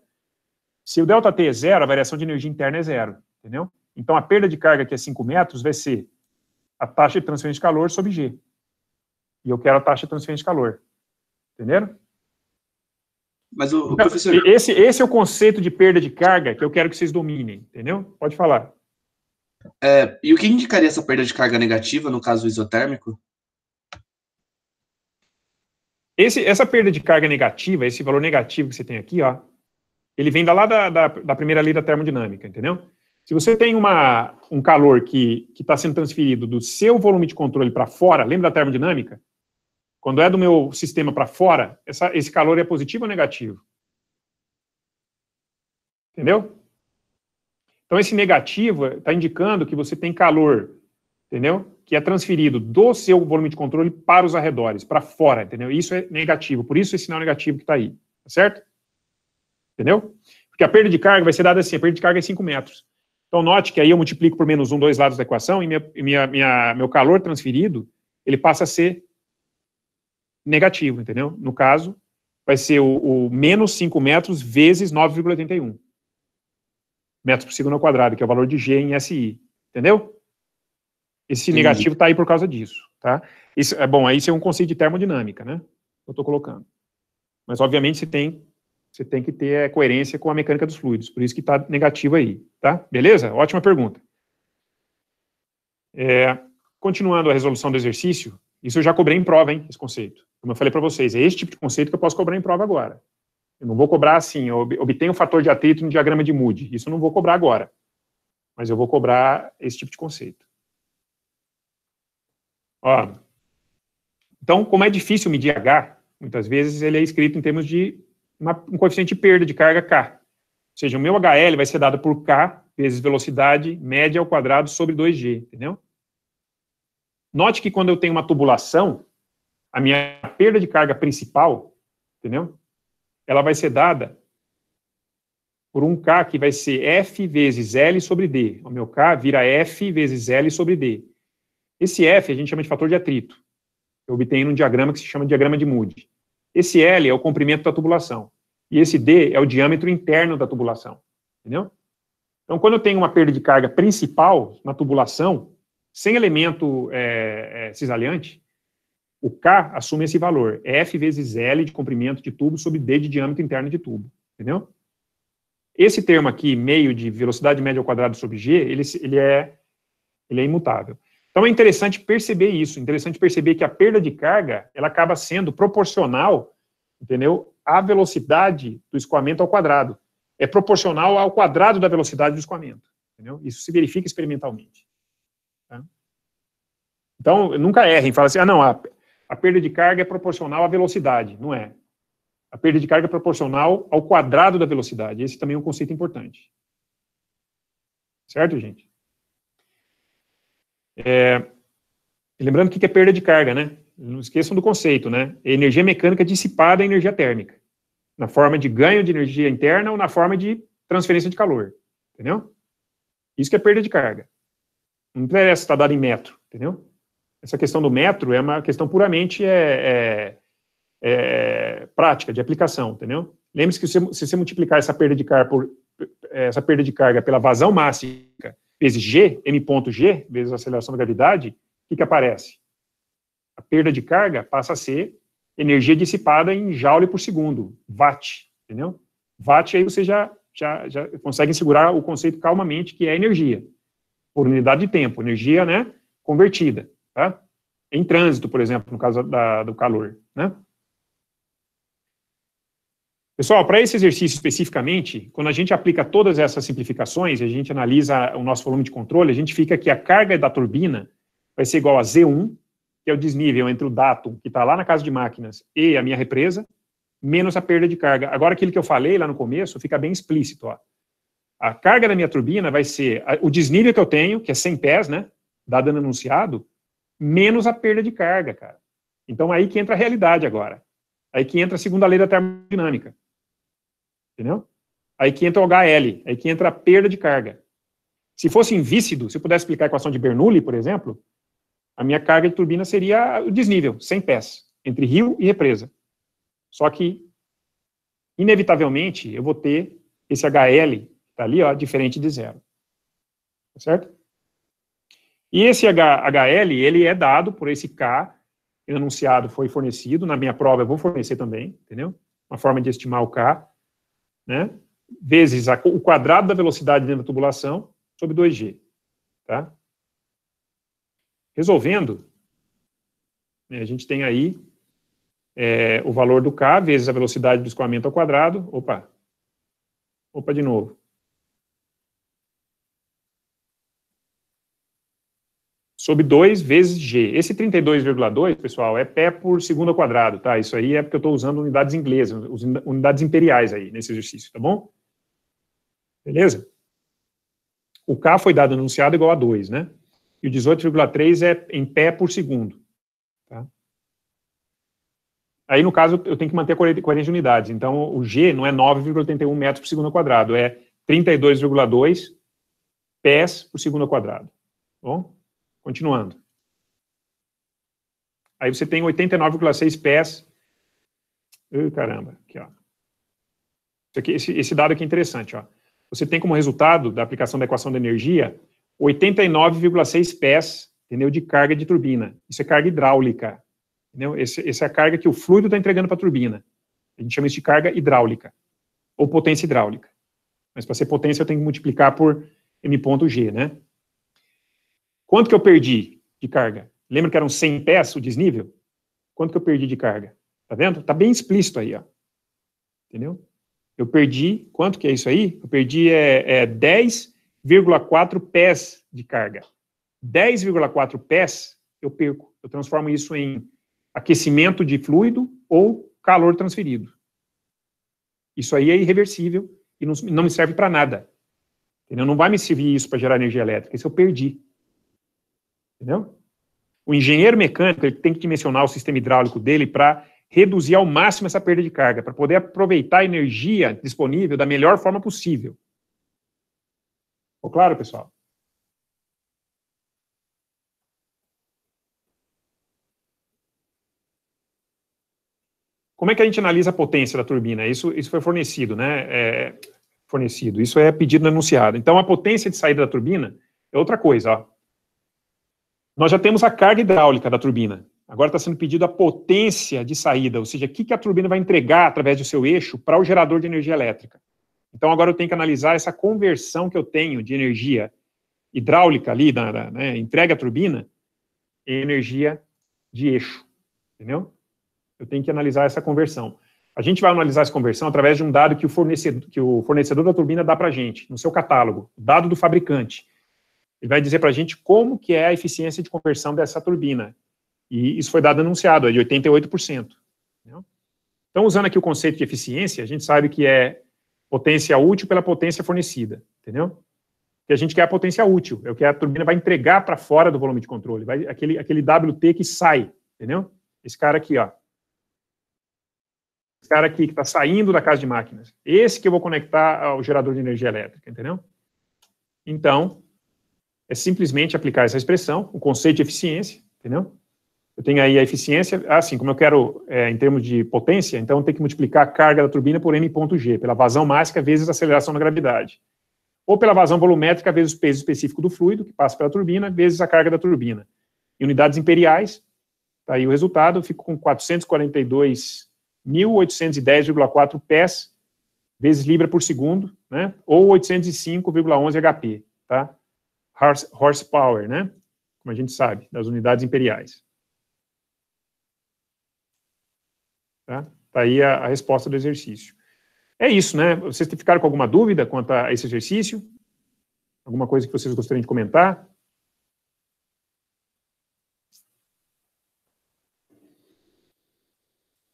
Se o delta T é zero, a variação de energia interna é zero, entendeu? Então a perda de carga, que é 5 metros, vai ser a taxa de transferência de calor sobre G. E eu quero a taxa de transferência de calor. Entenderam? Mas o, então, professor... Esse, esse é o conceito de perda de carga que eu quero que vocês dominem, entendeu? Pode falar. É, e o que indicaria essa perda de carga negativa no caso isotérmico? Esse, essa perda de carga negativa, esse valor negativo que você tem aqui, ó, ele vem da lá da, da, da primeira lei da termodinâmica, entendeu? Se você tem uma, um calor que está sendo transferido do seu volume de controle para fora, lembra da termodinâmica? Quando é do meu sistema para fora, essa, esse calor é positivo ou negativo? Entendeu? Então, esse negativo está indicando que você tem calor, entendeu? que é transferido do seu volume de controle para os arredores, para fora, entendeu? Isso é negativo, por isso é sinal negativo que está aí, tá certo? Entendeu? Porque a perda de carga vai ser dada assim, a perda de carga é 5 metros. Então, note que aí eu multiplico por menos um dois lados da equação, e minha, minha, minha, meu calor transferido, ele passa a ser negativo, entendeu? No caso, vai ser o, o menos 5 metros vezes 9,81 metros por segundo ao quadrado, que é o valor de G em SI, entendeu? Esse negativo está aí por causa disso, tá? Isso, é bom, aí isso é um conceito de termodinâmica, né? Eu estou colocando. Mas, obviamente, você tem, você tem que ter é, coerência com a mecânica dos fluidos, por isso que está negativo aí, tá? Beleza? Ótima pergunta. É, continuando a resolução do exercício, isso eu já cobrei em prova, hein, esse conceito. Como eu falei para vocês, é esse tipo de conceito que eu posso cobrar em prova agora. Eu não vou cobrar assim, obtenho o fator de atrito no diagrama de Moody. Isso eu não vou cobrar agora. Mas eu vou cobrar esse tipo de conceito. Ó, então, como é difícil medir H, muitas vezes ele é escrito em termos de uma, um coeficiente de perda de carga K. Ou seja, o meu HL vai ser dado por K vezes velocidade média ao quadrado sobre 2G, entendeu? Note que quando eu tenho uma tubulação, a minha perda de carga principal, entendeu? Ela vai ser dada por um K que vai ser F vezes L sobre D. O meu K vira F vezes L sobre D. Esse F a gente chama de fator de atrito. Eu obtenho um diagrama que se chama de diagrama de Moody. Esse L é o comprimento da tubulação. E esse D é o diâmetro interno da tubulação. Entendeu? Então, quando eu tenho uma perda de carga principal na tubulação, sem elemento é, é, cisalhante, o K assume esse valor, F vezes L de comprimento de tubo sobre D de diâmetro interno de tubo, entendeu? Esse termo aqui, meio de velocidade média ao quadrado sobre G, ele, ele, é, ele é imutável. Então é interessante perceber isso, interessante perceber que a perda de carga ela acaba sendo proporcional, entendeu? À velocidade do escoamento ao quadrado. É proporcional ao quadrado da velocidade do escoamento, entendeu? Isso se verifica experimentalmente. Tá? Então nunca errem, fala assim, ah não, a, a perda de carga é proporcional à velocidade, não é? A perda de carga é proporcional ao quadrado da velocidade. Esse também é um conceito importante. Certo, gente? É, lembrando que é perda de carga, né? Não esqueçam do conceito, né? É energia mecânica dissipada em energia térmica, na forma de ganho de energia interna ou na forma de transferência de calor, entendeu? Isso que é perda de carga. Não interessa estar tá dado em metro, entendeu? Essa questão do metro é uma questão puramente é, é, é prática, de aplicação, entendeu? Lembre-se que se, se você multiplicar essa perda de carga por essa perda de carga pela vazão mássica vezes g, m.g, vezes a aceleração da gravidade, o que, que aparece? A perda de carga passa a ser energia dissipada em joule por segundo, watt, entendeu? Watt, aí você já, já, já consegue segurar o conceito calmamente, que é energia, por unidade de tempo, energia, né, convertida, tá? Em trânsito, por exemplo, no caso da, do calor, né? Pessoal, para esse exercício especificamente, quando a gente aplica todas essas simplificações, a gente analisa o nosso volume de controle, a gente fica que a carga da turbina vai ser igual a Z1, que é o desnível entre o datum que está lá na casa de máquinas e a minha represa, menos a perda de carga. Agora, aquilo que eu falei lá no começo fica bem explícito. Ó. A carga da minha turbina vai ser o desnível que eu tenho, que é 100 pés, né, dado no anunciado, menos a perda de carga, cara. Então, aí que entra a realidade agora. Aí que entra a segunda lei da termodinâmica. Entendeu? Aí que entra o HL, aí que entra a perda de carga. Se fosse invícido, se eu pudesse explicar a equação de Bernoulli, por exemplo, a minha carga de turbina seria o desnível, 100 pés, entre rio e represa. Só que, inevitavelmente, eu vou ter esse HL, que tá ali, ó, diferente de zero. Tá certo? E esse HL, ele é dado por esse K, enunciado foi fornecido, na minha prova eu vou fornecer também, entendeu? Uma forma de estimar o K né, vezes a, o quadrado da velocidade dentro da tubulação sobre 2G. Tá? Resolvendo, né, a gente tem aí é, o valor do K vezes a velocidade do escoamento ao quadrado, opa, opa de novo, sobre 2 vezes G. Esse 32,2, pessoal, é pé por segundo ao quadrado, tá? Isso aí é porque eu estou usando unidades inglesas, unidades imperiais aí nesse exercício, tá bom? Beleza? O K foi dado anunciado igual a 2, né? E o 18,3 é em pé por segundo. Tá? Aí, no caso, eu tenho que manter 40, 40 unidades. Então, o G não é 9,81 metros por segundo ao quadrado, é 32,2 pés por segundo ao quadrado. Tá bom? Continuando. Aí você tem 89,6 pés. caramba, aqui, ó. Aqui, esse, esse dado aqui é interessante, ó. Você tem como resultado da aplicação da equação da energia 89,6 pés entendeu, de carga de turbina. Isso é carga hidráulica. Entendeu? Esse, essa é a carga que o fluido está entregando para a turbina. A gente chama isso de carga hidráulica, ou potência hidráulica. Mas para ser potência, eu tenho que multiplicar por m ponto g, né? Quanto que eu perdi de carga? Lembra que eram 100 pés o desnível? Quanto que eu perdi de carga? Tá vendo? Tá bem explícito aí, ó. Entendeu? Eu perdi, quanto que é isso aí? Eu perdi é, é 10,4 pés de carga. 10,4 pés eu perco. Eu transformo isso em aquecimento de fluido ou calor transferido. Isso aí é irreversível e não, não me serve para nada. Entendeu? Não vai me servir isso para gerar energia elétrica. Isso eu perdi. Entendeu? O engenheiro mecânico ele tem que dimensionar o sistema hidráulico dele para reduzir ao máximo essa perda de carga, para poder aproveitar a energia disponível da melhor forma possível. Ficou claro, pessoal? Como é que a gente analisa a potência da turbina? Isso, isso foi fornecido, né? É, fornecido. Isso é pedido no anunciado. Então, a potência de saída da turbina é outra coisa. Ó. Nós já temos a carga hidráulica da turbina. Agora está sendo pedido a potência de saída, ou seja, o que, que a turbina vai entregar através do seu eixo para o gerador de energia elétrica. Então agora eu tenho que analisar essa conversão que eu tenho de energia hidráulica ali, da, da né, entregue à turbina, em energia de eixo. Entendeu? Eu tenho que analisar essa conversão. A gente vai analisar essa conversão através de um dado que o fornecedor, que o fornecedor da turbina dá para a gente, no seu catálogo, dado do fabricante. Ele vai dizer para a gente como que é a eficiência de conversão dessa turbina. E isso foi dado anunciado, é de 88%. Então, usando aqui o conceito de eficiência, a gente sabe que é potência útil pela potência fornecida, entendeu? Que a gente quer a potência útil, é o que a turbina vai entregar para fora do volume de controle, vai, aquele, aquele WT que sai, entendeu? Esse cara aqui, ó. Esse cara aqui que está saindo da casa de máquinas. Esse que eu vou conectar ao gerador de energia elétrica, entendeu? Então, é simplesmente aplicar essa expressão, o conceito de eficiência, entendeu? Eu tenho aí a eficiência, assim, como eu quero é, em termos de potência, então tem que multiplicar a carga da turbina por m.g, pela vazão máxima vezes a aceleração da gravidade. Ou pela vazão volumétrica vezes o peso específico do fluido, que passa pela turbina, vezes a carga da turbina. Em unidades imperiais, tá aí o resultado, eu fico com 442.810,4 pés vezes libra por segundo, né? Ou 805,11 HP, tá? horsepower, né? Como a gente sabe, das unidades imperiais. Tá, tá aí a, a resposta do exercício. É isso, né? Vocês ficaram com alguma dúvida quanto a esse exercício? Alguma coisa que vocês gostariam de comentar?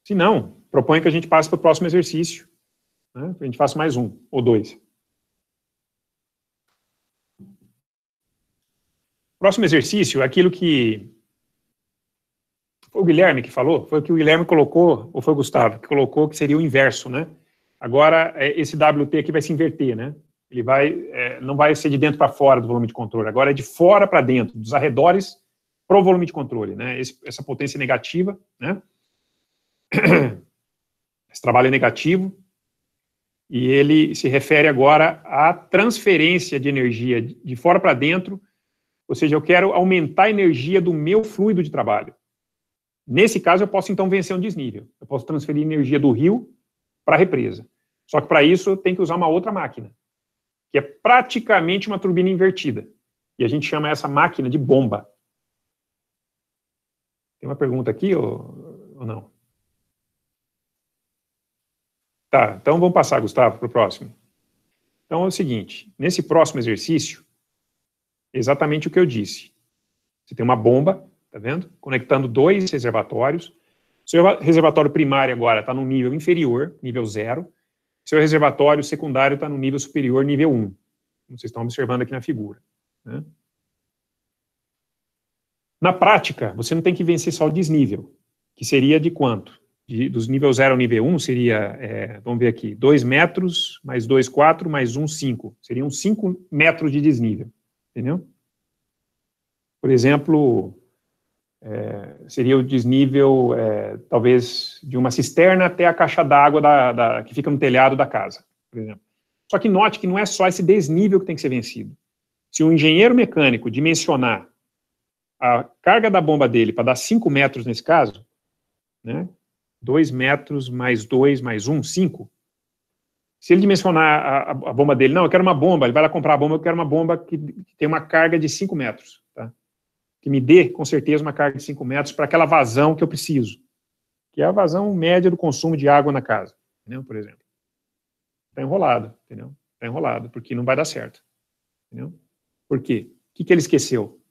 Se não, proponho que a gente passe para o próximo exercício. Né? A gente faça mais um ou dois. Próximo exercício, aquilo que foi o Guilherme que falou, foi o que o Guilherme colocou, ou foi o Gustavo, que colocou que seria o inverso, né? Agora, é, esse WT aqui vai se inverter, né? Ele vai, é, não vai ser de dentro para fora do volume de controle, agora é de fora para dentro, dos arredores para o volume de controle, né? Esse, essa potência negativa, né? Esse trabalho é negativo, e ele se refere agora à transferência de energia de fora para dentro ou seja, eu quero aumentar a energia do meu fluido de trabalho. Nesse caso, eu posso então vencer um desnível. Eu posso transferir energia do rio para a represa. Só que para isso tem que usar uma outra máquina, que é praticamente uma turbina invertida. E a gente chama essa máquina de bomba. Tem uma pergunta aqui ou, ou não? Tá, então vamos passar, Gustavo, para o próximo. Então é o seguinte: nesse próximo exercício, exatamente o que eu disse. Você tem uma bomba, tá vendo? Conectando dois reservatórios. Seu reservatório primário agora está no nível inferior, nível zero. Seu reservatório secundário está no nível superior, nível 1. Um, como vocês estão observando aqui na figura. Né? Na prática, você não tem que vencer só o desnível, que seria de quanto? De, dos nível 0 ao nível 1 um, seria, é, vamos ver aqui, 2 metros, mais 2, 4, mais 1, 5. Seriam 5 metros de desnível. Entendeu? Por exemplo, é, seria o desnível, é, talvez, de uma cisterna até a caixa d'água da, da, que fica no telhado da casa, por exemplo. Só que note que não é só esse desnível que tem que ser vencido. Se o um engenheiro mecânico dimensionar a carga da bomba dele para dar 5 metros nesse caso, né, 2 metros mais 2 mais 1, um, 5, se ele dimensionar a, a, bomba dele, não, eu quero uma bomba, ele vai lá comprar a bomba, eu quero uma bomba que, que tem uma carga de 5 metros, tá? que me dê, com certeza, uma carga de 5 metros para aquela vazão que eu preciso, que é a vazão média do consumo de água na casa, entendeu? por exemplo. Está enrolado, entendeu? Está enrolado, porque não vai dar certo. Entendeu? Por quê? O que, que ele esqueceu?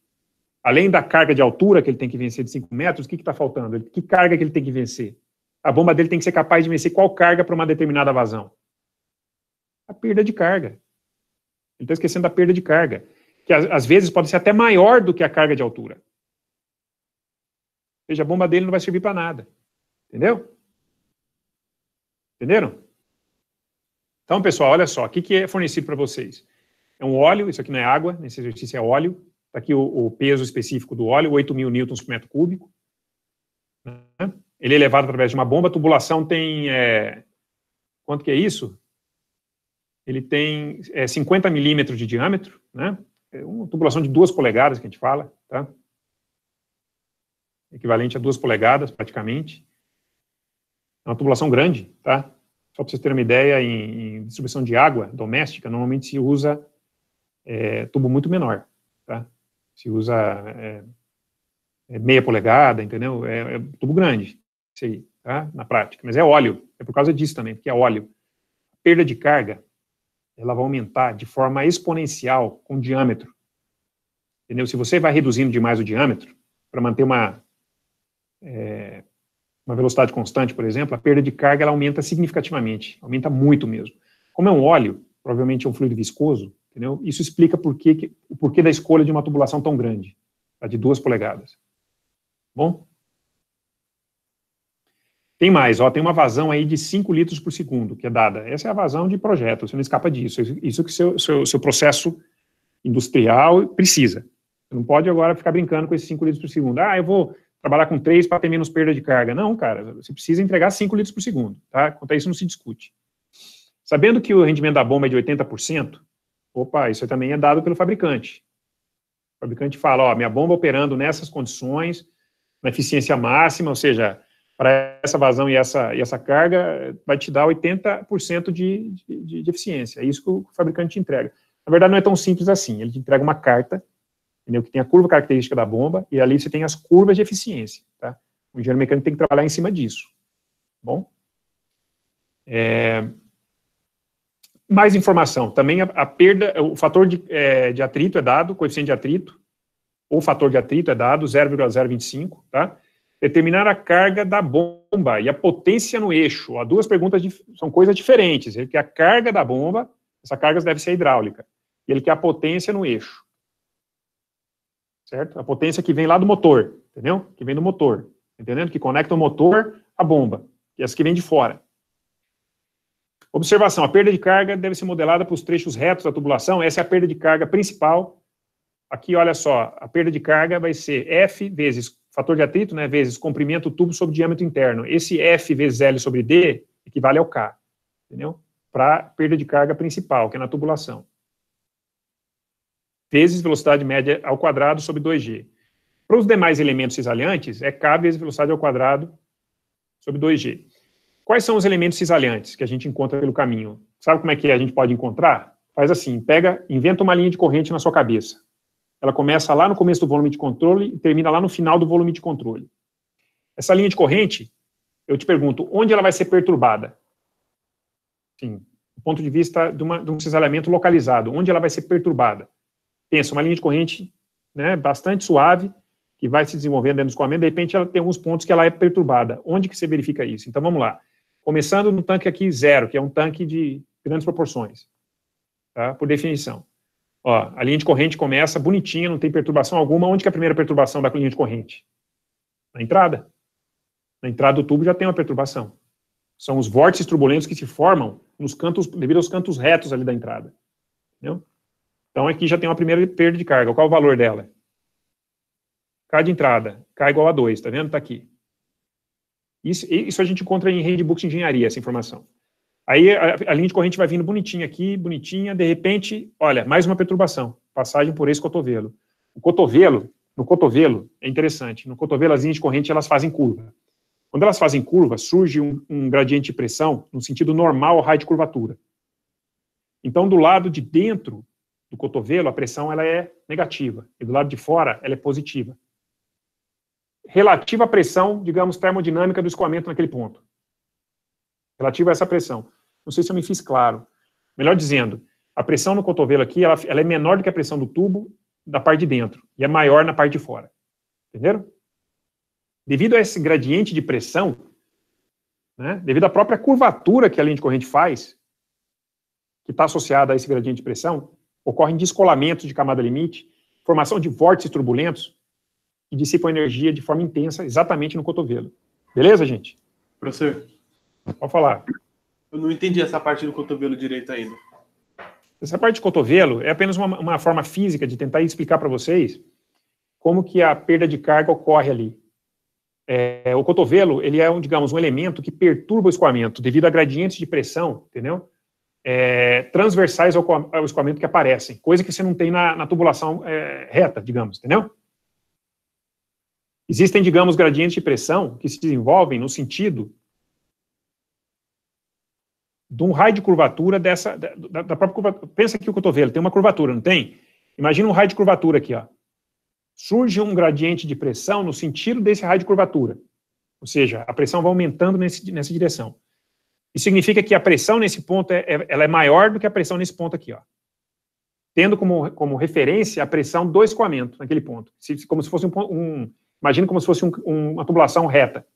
Além da carga de altura que ele tem que vencer de 5 metros, o que está faltando? Que carga que ele tem que vencer? A bomba dele tem que ser capaz de vencer qual carga para uma determinada vazão a perda de carga. Ele está esquecendo da perda de carga, que às vezes pode ser até maior do que a carga de altura. Ou seja, a bomba dele não vai servir para nada. Entendeu? Entenderam? Então, pessoal, olha só, o que, que é fornecido para vocês? É um óleo, isso aqui não é água, nesse exercício é óleo. Está aqui o, o, peso específico do óleo, 8 mil newtons por metro cúbico. Né? Ele é elevado através de uma bomba. A tubulação tem... É... Quanto que é isso? ele tem é, 50 milímetros de diâmetro, né? É uma tubulação de duas polegadas que a gente fala, tá? Equivalente a duas polegadas, praticamente. É uma tubulação grande, tá? Só para vocês terem uma ideia, em, em distribuição de água doméstica, normalmente se usa é, tubo muito menor, tá? Se usa é, é meia polegada, entendeu? É, é tubo grande, isso aí, tá? Na prática. Mas é óleo, é por causa disso também, porque é óleo. Perda de carga ela vai aumentar de forma exponencial com o diâmetro. Entendeu? Se você vai reduzindo demais o diâmetro, para manter uma, é, uma velocidade constante, por exemplo, a perda de carga ela aumenta significativamente, aumenta muito mesmo. Como é um óleo, provavelmente é um fluido viscoso, entendeu? isso explica por que, o porquê da escolha de uma tubulação tão grande, a de duas polegadas. Bom? Tem mais, ó, tem uma vazão aí de 5 litros por segundo que é dada. Essa é a vazão de projeto, você não escapa disso. Isso que seu, seu, seu processo industrial precisa. Você não pode agora ficar brincando com esses 5 litros por segundo. Ah, eu vou trabalhar com 3 para ter menos perda de carga. Não, cara, você precisa entregar 5 litros por segundo. Tá? Quanto a isso, não se discute. Sabendo que o rendimento da bomba é de 80%, opa, isso também é dado pelo fabricante. O fabricante fala, ó, minha bomba operando nessas condições, na eficiência máxima, ou seja, para essa vazão e essa, e essa carga, vai te dar 80% de, de, de eficiência. É isso que o fabricante te entrega. Na verdade, não é tão simples assim. Ele te entrega uma carta, entendeu? que tem a curva característica da bomba, e ali você tem as curvas de eficiência. Tá? O engenheiro mecânico tem que trabalhar em cima disso. Tá bom? É... Mais informação. Também a, a perda, o fator de, é, de atrito é dado, coeficiente de atrito, ou fator de atrito é dado, 0,025, tá? Determinar a carga da bomba e a potência no eixo. Há duas perguntas, são coisas diferentes. Ele quer a carga da bomba, essa carga deve ser hidráulica. E ele quer a potência no eixo. Certo? A potência que vem lá do motor, entendeu? Que vem do motor, entendendo? Que conecta o motor à bomba, e as que vêm de fora. Observação, a perda de carga deve ser modelada para os trechos retos da tubulação, essa é a perda de carga principal. Aqui, olha só, a perda de carga vai ser F vezes fator de atrito, né, vezes comprimento do tubo sobre diâmetro interno. Esse F vezes L sobre D equivale ao K, entendeu? Para perda de carga principal, que é na tubulação. Vezes velocidade média ao quadrado sobre 2G. Para os demais elementos cisalhantes, é K vezes velocidade ao quadrado sobre 2G. Quais são os elementos cisalhantes que a gente encontra pelo caminho? Sabe como é que a gente pode encontrar? Faz assim, pega, inventa uma linha de corrente na sua cabeça. Ela começa lá no começo do volume de controle e termina lá no final do volume de controle. Essa linha de corrente, eu te pergunto, onde ela vai ser perturbada? Sim, do ponto de vista de, uma, de um cisalhamento localizado, onde ela vai ser perturbada? Pensa, uma linha de corrente né, bastante suave, que vai se desenvolvendo dentro do escoamento, de repente ela tem alguns pontos que ela é perturbada. Onde que você verifica isso? Então, vamos lá. Começando no tanque aqui zero, que é um tanque de grandes proporções, tá? por definição. Ó, a linha de corrente começa bonitinha, não tem perturbação alguma. Onde que é a primeira perturbação da linha de corrente? Na entrada. Na entrada do tubo já tem uma perturbação. São os vórtices turbulentos que se formam nos cantos, devido aos cantos retos ali da entrada. Entendeu? Então aqui já tem uma primeira perda de carga. Qual é o valor dela? K de entrada, K igual a 2, tá vendo? Tá aqui. Isso, isso a gente encontra em Handbook de Engenharia, essa informação. Aí a, a, linha de corrente vai vindo bonitinha aqui, bonitinha, de repente, olha, mais uma perturbação, passagem por esse cotovelo. O cotovelo, no cotovelo, é interessante, no cotovelo as linhas de corrente elas fazem curva. Quando elas fazem curva, surge um, um gradiente de pressão no sentido normal ao raio de curvatura. Então, do lado de dentro do cotovelo, a pressão ela é negativa, e do lado de fora, ela é positiva. Relativa à pressão, digamos, termodinâmica do escoamento naquele ponto relativa a essa pressão. Não sei se eu me fiz claro. Melhor dizendo, a pressão no cotovelo aqui, ela, ela é menor do que a pressão do tubo da parte de dentro e é maior na parte de fora. Entenderam? Devido a esse gradiente de pressão, né, devido à própria curvatura que a linha de corrente faz, que está associada a esse gradiente de pressão, ocorrem descolamentos de camada limite, formação de vórtices turbulentos que dissipam energia de forma intensa exatamente no cotovelo. Beleza, gente? Professor, Pode falar. Eu não entendi essa parte do cotovelo direito ainda. Essa parte de cotovelo é apenas uma, uma forma física de tentar explicar para vocês como que a perda de carga ocorre ali. É, o cotovelo, ele é, um, digamos, um elemento que perturba o escoamento devido a gradientes de pressão, entendeu? É, transversais ao, ao, escoamento que aparecem, coisa que você não tem na, na tubulação é, reta, digamos, entendeu? Existem, digamos, gradientes de pressão que se desenvolvem no sentido de um raio de curvatura dessa, da, da própria curvatura. Pensa aqui o cotovelo, tem uma curvatura, não tem? Imagina um raio de curvatura aqui, ó. Surge um gradiente de pressão no sentido desse raio de curvatura. Ou seja, a pressão vai aumentando nesse, nessa direção. Isso significa que a pressão nesse ponto é, é, ela é maior do que a pressão nesse ponto aqui, ó. Tendo como, como referência a pressão do escoamento naquele ponto. Se, como se fosse um, um imagina como se fosse um, um, uma tubulação reta.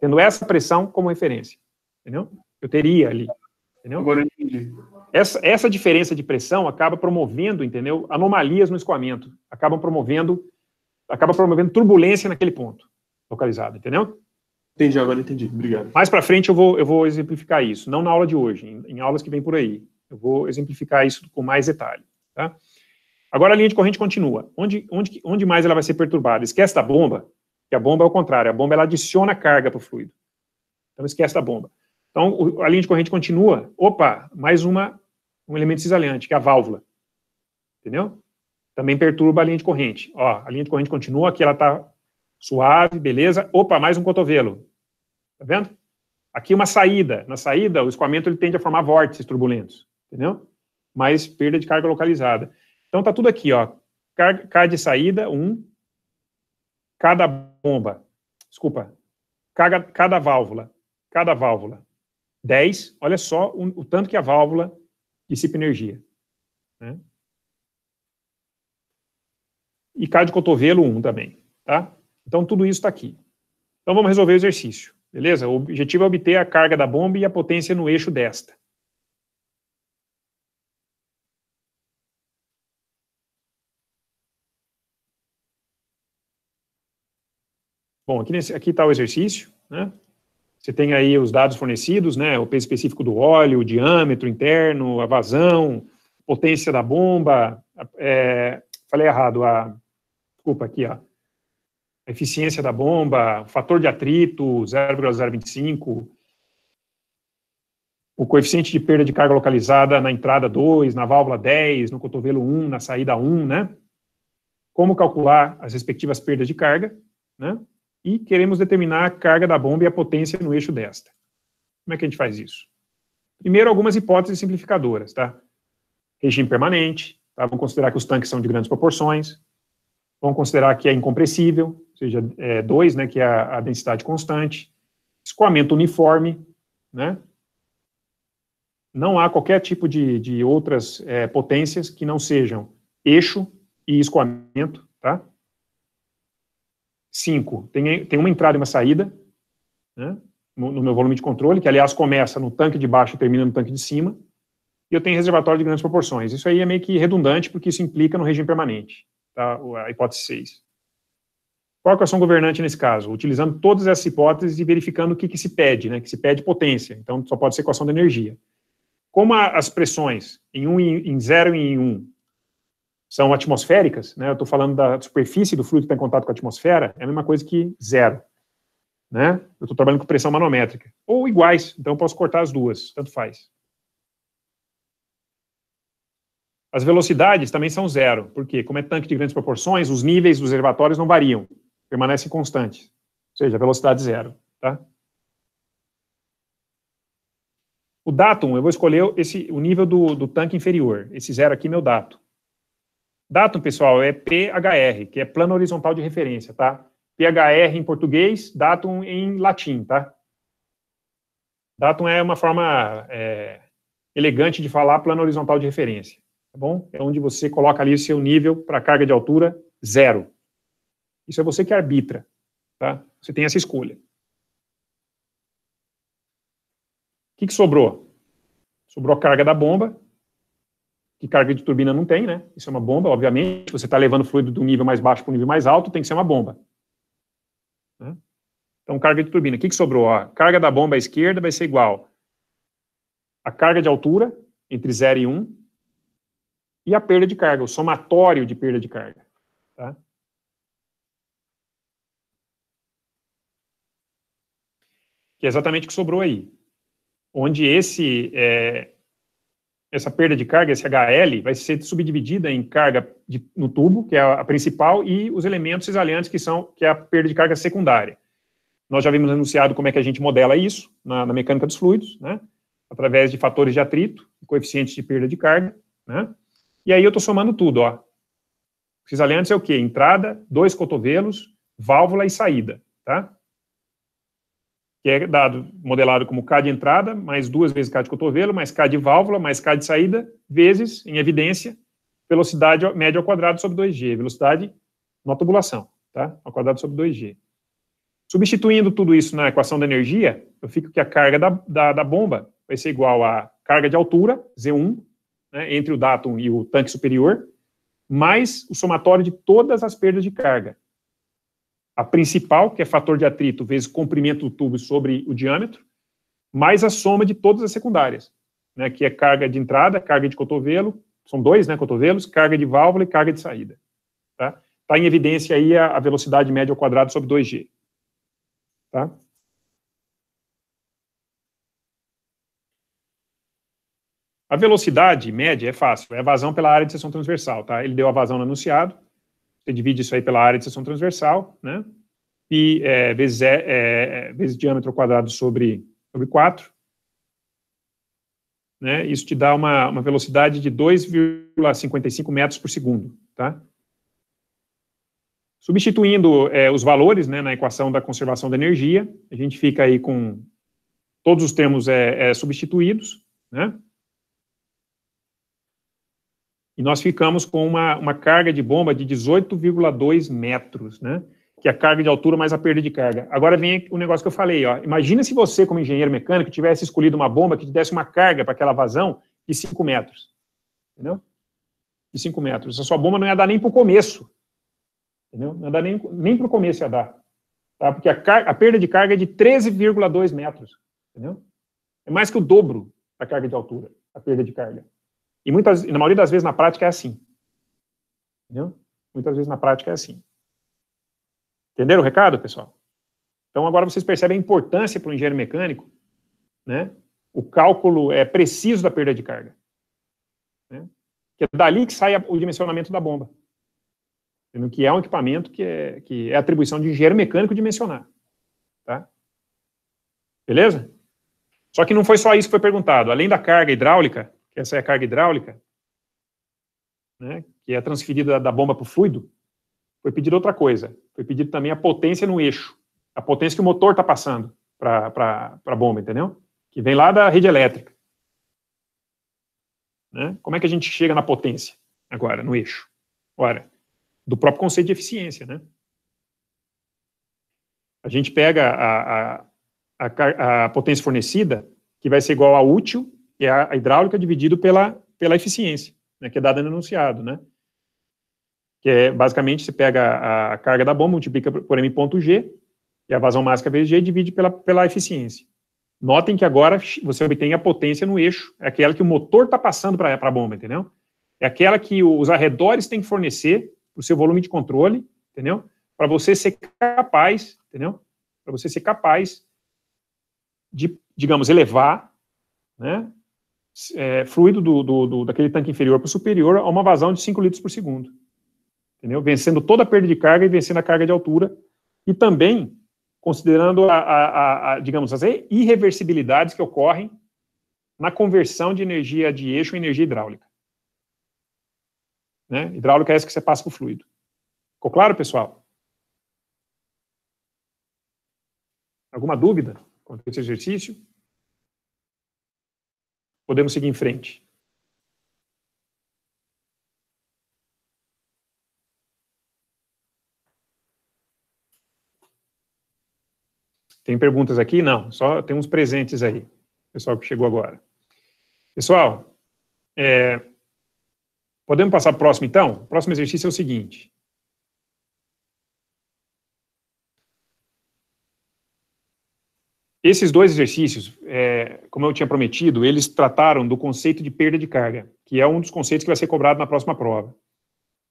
Tendo essa pressão como referência. Entendeu? Eu teria ali. Entendeu? Agora eu entendi. Essa, essa diferença de pressão acaba promovendo, entendeu? Anomalias no escoamento. Acabam promovendo, acaba promovendo turbulência naquele ponto localizado, entendeu? Entendi, agora entendi. Obrigado. Mais para frente eu vou, eu vou exemplificar isso, não na aula de hoje, em, em, aulas que vem por aí. Eu vou exemplificar isso com mais detalhe. Tá? Agora a linha de corrente continua. Onde, onde, onde mais ela vai ser perturbada? Esquece da bomba, que a bomba é o contrário, a bomba ela adiciona carga para o fluido. Então esquece da bomba. Então, a linha de corrente continua. Opa, mais uma, um elemento cisalhante, que é a válvula. Entendeu? Também perturba a linha de corrente. Ó, a linha de corrente continua, aqui ela está suave, beleza. Opa, mais um cotovelo. Tá vendo? Aqui uma saída. Na saída, o escoamento ele tende a formar vórtices turbulentos. Entendeu? Mais perda de carga localizada. Então, tá tudo aqui, ó. K de saída, 1. Um. Cada bomba. Desculpa. Cada, cada válvula. Cada válvula. 10, olha só o, o tanto que a válvula dissipa energia. Né? E cai de cotovelo 1 também. Tá? Então, tudo isso está aqui. Então, vamos resolver o exercício. Beleza? O objetivo é obter a carga da bomba e a potência no eixo desta. Bom, aqui está o exercício. Né? Você tem aí os dados fornecidos, né? O peso específico do óleo, o diâmetro interno, a vazão, potência da bomba. É, falei errado, a desculpa aqui, ó, a eficiência da bomba, o fator de atrito 0,025, o coeficiente de perda de carga localizada na entrada 2, na válvula 10, no cotovelo 1, na saída 1, né? Como calcular as respectivas perdas de carga, né? e queremos determinar a carga da bomba e a potência no eixo desta. Como é que a gente faz isso? Primeiro, algumas hipóteses simplificadoras, tá? Regime permanente, tá? vamos considerar que os tanques são de grandes proporções, vamos considerar que é incompressível, ou seja, 2, é né, que é a, a densidade constante, escoamento uniforme, né? Não há qualquer tipo de, de outras é, potências que não sejam eixo e escoamento, tá? 5 tem, tem uma entrada e uma saída né, no, no, meu volume de controle, que aliás começa no tanque de baixo e termina no tanque de cima, e eu tenho reservatório de grandes proporções. Isso aí é meio que redundante, porque isso implica no regime permanente, tá, a hipótese 6. Qual é a ação governante nesse caso? Utilizando todas essas hipóteses e verificando o que, que se pede, né, que se pede potência, então só pode ser equação da energia. Como a, as pressões em um, em 0 e em 1 um, são atmosféricas, né? Eu estou falando da superfície do fluido que está em contato com a atmosfera, é a mesma coisa que zero, né? Eu estou trabalhando com pressão manométrica. Ou iguais, então eu posso cortar as duas, tanto faz. As velocidades também são zero, porque como é tanque de grandes proporções, os níveis dos reservatórios não variam, permanecem constantes. Ou seja, velocidade zero, tá? O datum, eu vou escolher esse, o nível do, do tanque inferior. Esse zero aqui é meu datum. Datum, pessoal, é PHR, que é Plano Horizontal de Referência, tá? PHR em português, datum em latim, tá? Datum é uma forma é, elegante de falar plano horizontal de referência, tá bom? É onde você coloca ali o seu nível para carga de altura zero. Isso é você que arbitra, tá? Você tem essa escolha. O que, que sobrou? Sobrou a carga da bomba, que carga de turbina não tem, né? Isso é uma bomba, obviamente. Você está levando fluido do nível mais baixo para o nível mais alto, tem que ser uma bomba. Né? Então, carga de turbina. O que, que sobrou? a carga da bomba à esquerda vai ser igual à carga de altura, entre 0 e 1, um, e a perda de carga, o somatório de perda de carga. Tá? Que é exatamente o que sobrou aí. Onde esse, é, essa perda de carga, esse HL, vai ser subdividida em carga de, no tubo, que é a, a principal, e os elementos cisalhantes, que são que é a perda de carga secundária. Nós já vimos anunciado como é que a gente modela isso na, na mecânica dos fluidos, né? através de fatores de atrito, coeficientes de perda de carga, né? E aí eu estou somando tudo, ó. Cisalhantes é o quê? Entrada, dois cotovelos, válvula e saída, tá? que é dado, modelado como K de entrada, mais duas vezes K de cotovelo, mais K de válvula, mais K de saída, vezes, em evidência, velocidade média ao quadrado sobre 2G, velocidade na tubulação, tá? ao quadrado sobre 2G. Substituindo tudo isso na equação da energia, eu fico que a carga da, da, da bomba vai ser igual à carga de altura, Z1, né, entre o datum e o tanque superior, mais o somatório de todas as perdas de carga, a principal, que é fator de atrito, vezes comprimento do tubo sobre o diâmetro, mais a soma de todas as secundárias, né, que é carga de entrada, carga de cotovelo, são dois, né, cotovelos, carga de válvula e carga de saída. Tá, tá em evidência aí a, a velocidade média ao quadrado sobre 2G. Tá? A velocidade média é fácil, é a vazão pela área de seção transversal, tá? Ele deu a vazão no anunciado, você divide isso aí pela área de seção transversal, né? Pi é, vezes, é, é, vezes diâmetro quadrado sobre, sobre 4. Né? Isso te dá uma, uma velocidade de 2,55 metros por segundo, tá? Substituindo é, os valores né, na equação da conservação da energia, a gente fica aí com todos os termos é, é substituídos, né? e nós ficamos com uma, uma carga de bomba de 18,2 metros, né? que é a carga de altura mais a perda de carga. Agora vem o negócio que eu falei, ó. imagina se você, como engenheiro mecânico, tivesse escolhido uma bomba que te desse uma carga para aquela vazão de 5 metros, entendeu? De 5 metros. A sua bomba não ia dar nem para o começo, entendeu? Não ia dar nem, nem para o começo ia dar, tá? porque a, a perda de carga é de 13,2 metros, entendeu? É mais que o dobro da carga de altura, a perda de carga. E muitas, na maioria das vezes na prática é assim. Entendeu? Muitas vezes na prática é assim. Entenderam o recado, pessoal? Então agora vocês percebem a importância para o engenheiro mecânico, né? O cálculo é preciso da perda de carga. Né? Que é dali que sai o dimensionamento da bomba. Entendeu? Que é um equipamento que é, que é atribuição de engenheiro mecânico dimensionar. Tá? Beleza? Só que não foi só isso que foi perguntado. Além da carga hidráulica, essa é a carga hidráulica, né, que é transferida da bomba para o fluido, foi pedido outra coisa. Foi pedido também a potência no eixo, a potência que o motor está passando para a bomba, entendeu? Que vem lá da rede elétrica. Né? Como é que a gente chega na potência agora, no eixo? Ora, do próprio conceito de eficiência, né? A gente pega a, a, a, a potência fornecida, que vai ser igual a útil que é a hidráulica dividido pela, pela eficiência, né, que é dada no enunciado, né? Que é, basicamente, você pega a carga da bomba, multiplica por m ponto g e a vazão máxima vezes G, divide pela, pela eficiência. Notem que agora você obtém a potência no eixo, é aquela que o motor está passando para a bomba, entendeu? É aquela que os arredores têm que fornecer para o seu volume de controle, entendeu? Para você ser capaz, entendeu? Para você ser capaz de, digamos, elevar, né? é, fluido do, do, do, daquele tanque inferior para o superior a uma vazão de 5 litros por segundo. Entendeu? Vencendo toda a perda de carga e vencendo a carga de altura. E também considerando, a, a, a, digamos, as irreversibilidades que ocorrem na conversão de energia de eixo em energia hidráulica. Né? Hidráulica é essa que você passa para o fluido. Ficou claro, pessoal? Alguma dúvida quanto a esse exercício? Podemos seguir em frente. Tem perguntas aqui? Não, só tem uns presentes aí, pessoal que chegou agora. Pessoal, é, podemos passar para o próximo então? O próximo exercício é o seguinte. Esses dois exercícios, é, como eu tinha prometido, eles trataram do conceito de perda de carga, que é um dos conceitos que vai ser cobrado na próxima prova.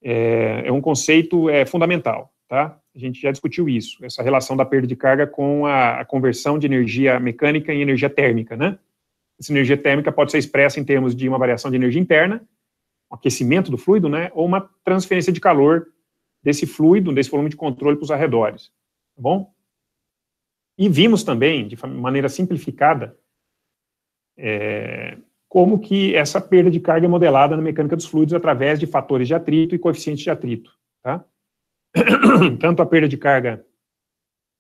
É, é um conceito é, fundamental, tá? A gente já discutiu isso, essa relação da perda de carga com a, a conversão de energia mecânica em energia térmica, né? Essa energia térmica pode ser expressa em termos de uma variação de energia interna, um aquecimento do fluido, né? Ou uma transferência de calor desse fluido, desse volume de controle para os arredores, tá bom? E vimos também, de maneira simplificada, é, como que essa perda de carga é modelada na mecânica dos fluidos através de fatores de atrito e coeficientes de atrito. Tá? Tanto a perda de carga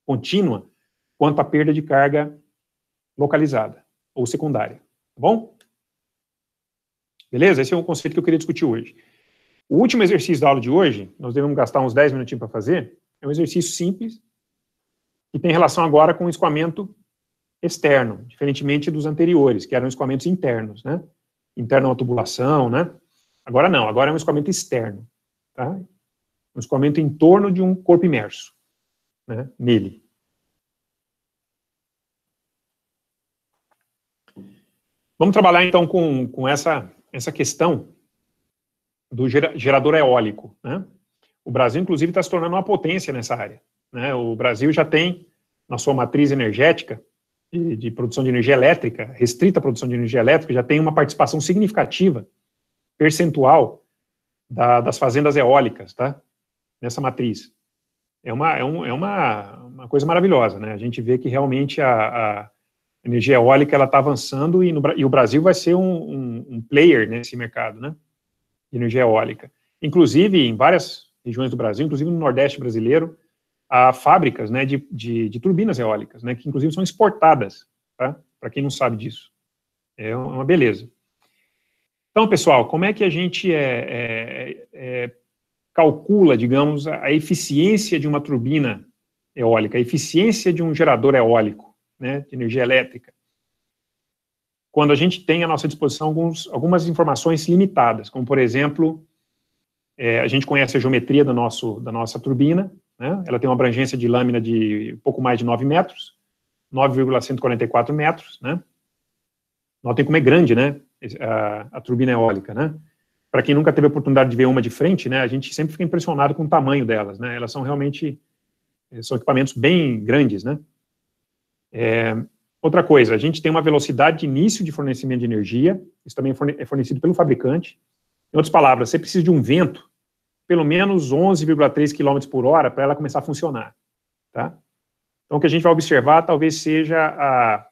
contínua, quanto a perda de carga localizada ou secundária. Tá bom? Beleza? Esse é um conceito que eu queria discutir hoje. O último exercício da aula de hoje, nós devemos gastar uns 10 minutinhos para fazer, é um exercício simples, e tem relação agora com o escoamento externo, diferentemente dos anteriores, que eram escoamentos internos, né? Interno à tubulação, né? Agora não, agora é um escoamento externo, tá? Um escoamento em torno de um corpo imerso, né? Nele. Vamos trabalhar então com, com essa, essa questão do gerador eólico, né? O Brasil, inclusive, está se tornando uma potência nessa área. Né? O Brasil já tem, na sua matriz energética, de, de produção de energia elétrica, restrita à produção de energia elétrica, já tem uma participação significativa, percentual, da, das fazendas eólicas, tá? Nessa matriz. É uma, é, um, é uma, uma coisa maravilhosa, né? A gente vê que realmente a, a energia eólica ela está avançando e, no, e, o Brasil vai ser um, um, um, player nesse mercado, né? De energia eólica. Inclusive em várias regiões do Brasil, inclusive no Nordeste brasileiro, a fábricas né, de, de, de, turbinas eólicas, né, que inclusive são exportadas, tá? para quem não sabe disso. É, é uma beleza. Então, pessoal, como é que a gente é, é, é, calcula, digamos, a eficiência de uma turbina eólica, a eficiência de um gerador eólico, né, de energia elétrica? Quando a gente tem à nossa disposição alguns, algumas informações limitadas, como, por exemplo, é, a gente conhece a geometria do nosso, da nossa turbina, né? Ela tem uma abrangência de lâmina de pouco mais de 9 metros, 9,144 metros. Né? Notem como é grande né? a, a turbina eólica. Né? Para quem nunca teve a oportunidade de ver uma de frente, né, a gente sempre fica impressionado com o tamanho delas. Né? Elas são realmente eh, são equipamentos bem grandes. Né? É, outra coisa, a gente tem uma velocidade de início de fornecimento de energia, isso também é, é fornecido pelo fabricante. Em outras palavras, você precisa de um vento pelo menos 11,3 km por hora para ela começar a funcionar. Tá? Então, o que a gente vai observar talvez seja a,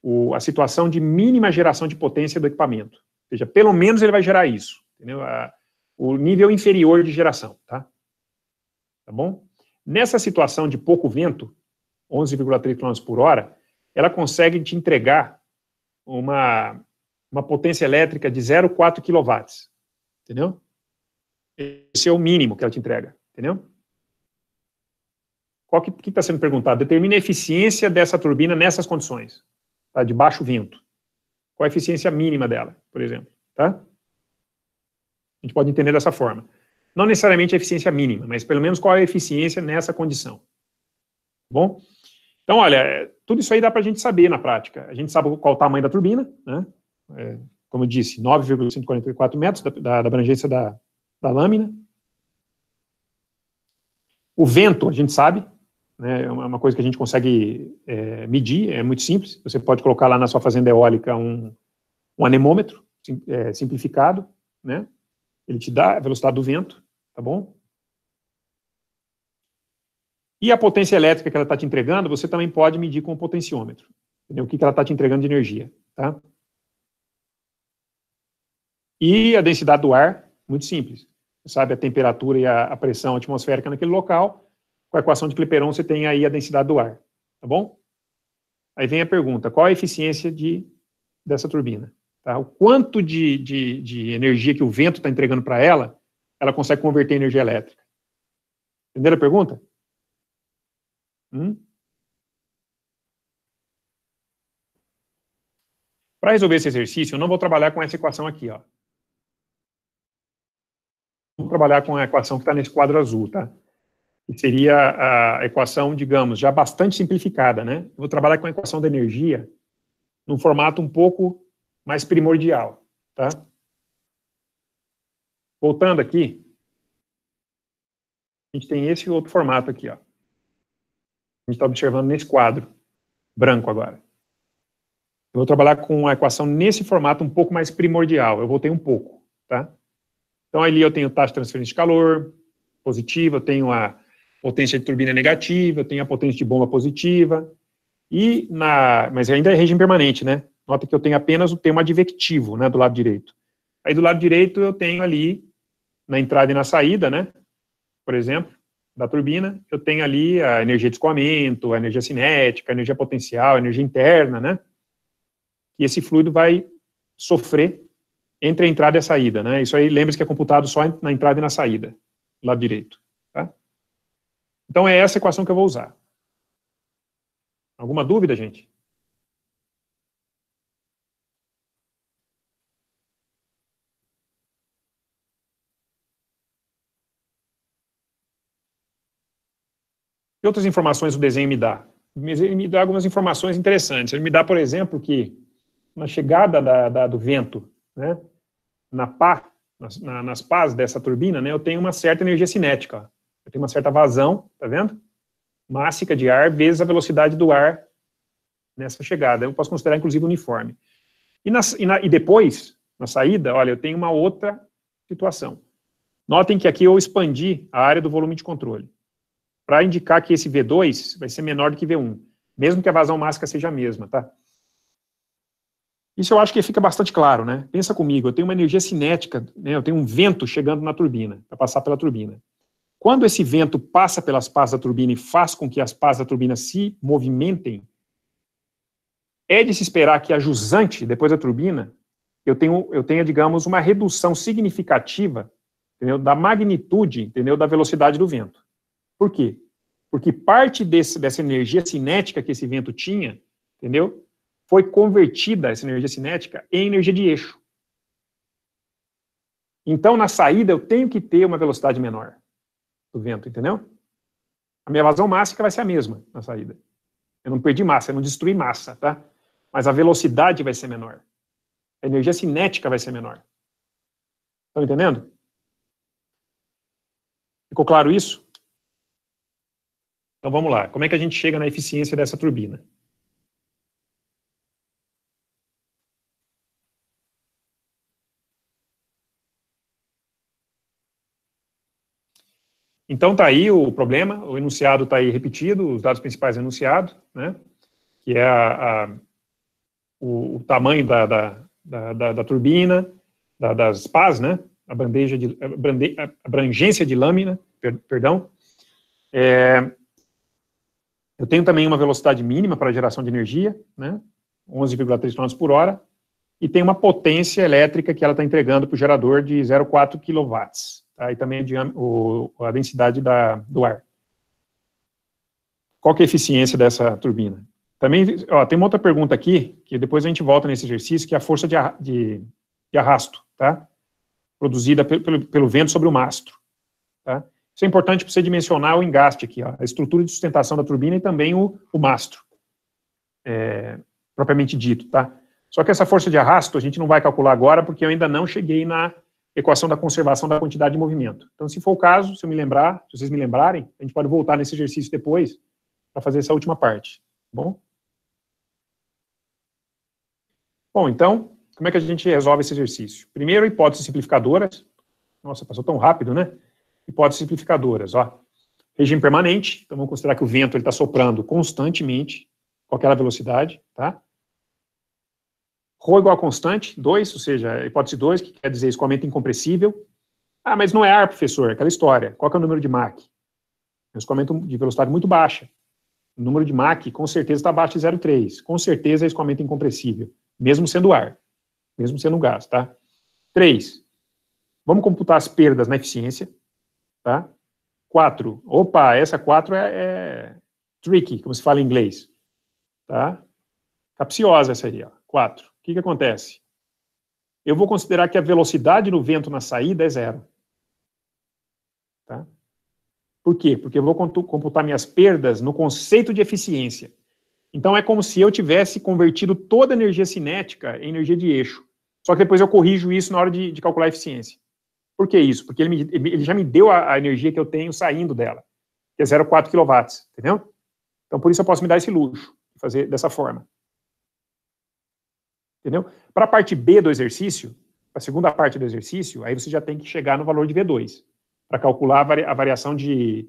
o, a situação de mínima geração de potência do equipamento. Ou seja, pelo menos ele vai gerar isso, a, o nível inferior de geração. Tá, tá bom? Nessa situação de pouco vento, 11,3 km por hora, ela consegue te entregar uma, uma potência elétrica de 0,4 kW. Entendeu? Esse é o mínimo que ela te entrega, entendeu? Qual que está sendo perguntado? Determina a eficiência dessa turbina nessas condições, tá? de baixo vento. Qual a eficiência mínima dela, por exemplo, tá? A gente pode entender dessa forma. Não necessariamente a eficiência mínima, mas pelo menos qual é a eficiência nessa condição. Tá bom? Então, olha, é, tudo isso aí dá para a gente saber na prática. A gente sabe qual o tamanho da turbina, né? É, como eu disse, 9,144 metros da, da, da abrangência da, da lâmina. O vento, a gente sabe, né, é, é uma coisa que a gente consegue é, medir, é muito simples. Você pode colocar lá na sua fazenda eólica um, um anemômetro sim, é, simplificado, né? Ele te dá a velocidade do vento, tá bom? E a potência elétrica que ela está te entregando, você também pode medir com o potenciômetro. Entendeu? O que, que ela está te entregando de energia, tá? E a densidade do ar, muito simples sabe a temperatura e a, a pressão atmosférica naquele local. Com a equação de Clipperon, você tem aí a densidade do ar, tá bom? Aí vem a pergunta, qual a eficiência de, dessa turbina? Tá? O quanto de, de, de energia que o vento está entregando para ela, ela consegue converter em energia elétrica? Entenderam a pergunta? Hum? Para resolver esse exercício, eu não vou trabalhar com essa equação aqui, ó vamos trabalhar com a equação que está nesse quadro azul, tá? Que seria a equação, digamos, já bastante simplificada, né? Vou trabalhar com a equação da energia num formato um pouco mais primordial, tá? Voltando aqui, a gente tem esse outro formato aqui, ó. A gente está observando nesse quadro, branco agora. Eu vou trabalhar com a equação nesse formato um pouco mais primordial, eu voltei um pouco, tá? Então, ali eu tenho taxa de transferência de calor positiva, eu tenho a potência de turbina negativa, eu tenho a potência de bomba positiva, e na, mas ainda é regime permanente, né? Nota que eu tenho apenas o tema advectivo, né, do lado direito. Aí do lado direito eu tenho ali, na entrada e na saída, né, por exemplo, da turbina, eu tenho ali a energia de escoamento, a energia cinética, a energia potencial, a energia interna, né, e esse fluido vai sofrer entre a entrada e a saída, né? Isso aí, lembre-se que é computado só na entrada e na saída, lado direito, tá? Então é essa equação que eu vou usar. Alguma dúvida, gente? Que outras informações o desenho me dá? Ele me dá algumas informações interessantes. Ele me dá, por exemplo, que na chegada da, da, do vento, né, na pá, nas, na, nas pás dessa turbina, né, eu tenho uma certa energia cinética. Eu tenho uma certa vazão, tá vendo? Mássica de ar vezes a velocidade do ar nessa chegada. Eu posso considerar, inclusive, uniforme. E, nas e, na, e depois, na saída, olha, eu tenho uma outra situação. Notem que aqui eu expandi a área do volume de controle, para indicar que esse V2 vai ser menor do que V1, mesmo que a vazão mássica seja a mesma, tá? Isso eu acho que fica bastante claro, né? Pensa comigo, eu tenho uma energia cinética, né? eu tenho um vento chegando na turbina, para passar pela turbina. Quando esse vento passa pelas pás da turbina e faz com que as pás da turbina se movimentem, é de se esperar que a jusante, depois da turbina, eu, eu tenha, digamos, uma redução significativa entendeu? da magnitude entendeu? da velocidade do vento. Por quê? Porque parte desse, dessa energia cinética que esse vento tinha, entendeu? foi convertida essa energia cinética em energia de eixo. Então, na saída, eu tenho que ter uma velocidade menor do vento, entendeu? A minha vazão mássica vai ser a mesma na saída. Eu não perdi massa, eu não destruí massa, tá? Mas a velocidade vai ser menor. A energia cinética vai ser menor. Estão tá entendendo? Ficou claro isso? Então vamos lá. Como é que a gente chega na eficiência dessa turbina? Então está aí o problema, o enunciado está aí repetido, os dados principais enunciados, né? que é a, a, o, o, tamanho da, da, da, da turbina, das pás, né? a, bandeja de, a, brande, a abrangência de lâmina, per, perdão. É, eu tenho também uma velocidade mínima para geração de energia, né? 11,3 km por hora, e tem uma potência elétrica que ela está entregando para o gerador de 0,4 kW tá? e também a, o, a densidade da, do ar. Qual que é a eficiência dessa turbina? Também, ó, tem uma outra pergunta aqui, que depois a gente volta nesse exercício, que é a força de, de, de arrasto, tá? Produzida pelo, pelo vento sobre o mastro, tá? Isso é importante para você dimensionar o engaste aqui, ó, a estrutura de sustentação da turbina e também o, o mastro, é, propriamente dito, tá? Só que essa força de arrasto a gente não vai calcular agora, porque eu ainda não cheguei na, equação da conservação da quantidade de movimento. Então, se for o caso, se eu me lembrar, se vocês me lembrarem, a gente pode voltar nesse exercício depois para fazer essa última parte, tá bom? Bom, então, como é que a gente resolve esse exercício? Primeiro, hipóteses simplificadoras. Nossa, passou tão rápido, né? Hipóteses simplificadoras, ó. Regime permanente, então vamos considerar que o vento está soprando constantemente, com aquela velocidade, tá? Rho igual a constante, 2, ou seja, hipótese 2, que quer dizer escoamento incompressível. Ah, mas não é ar, professor, aquela história. Qual é o número de Mach? É um escoamento de velocidade muito baixa. O número de Mach, com certeza, está abaixo de 0,3. Com certeza é escoamento incompressível, mesmo sendo ar, mesmo sendo gás, tá? 3. Vamos computar as perdas na eficiência, tá? 4. Opa, essa 4 é, é, tricky, como se fala em inglês, tá? Capciosa essa aí, ó. 4 que, que acontece? Eu vou considerar que a velocidade no vento na saída é zero. Tá? Por quê? Porque eu vou computar minhas perdas no conceito de eficiência. Então é como se eu tivesse convertido toda a energia cinética em energia de eixo. Só que depois eu corrijo isso na hora de, de calcular a eficiência. Por que isso? Porque ele, me, ele já me deu a, a, energia que eu tenho saindo dela, que é 0,4 kW, entendeu? Então por isso eu posso me dar esse luxo, fazer dessa forma. Entendeu? Para a parte B do exercício, a segunda parte do exercício, aí você já tem que chegar no valor de V2, para calcular a, a variação de.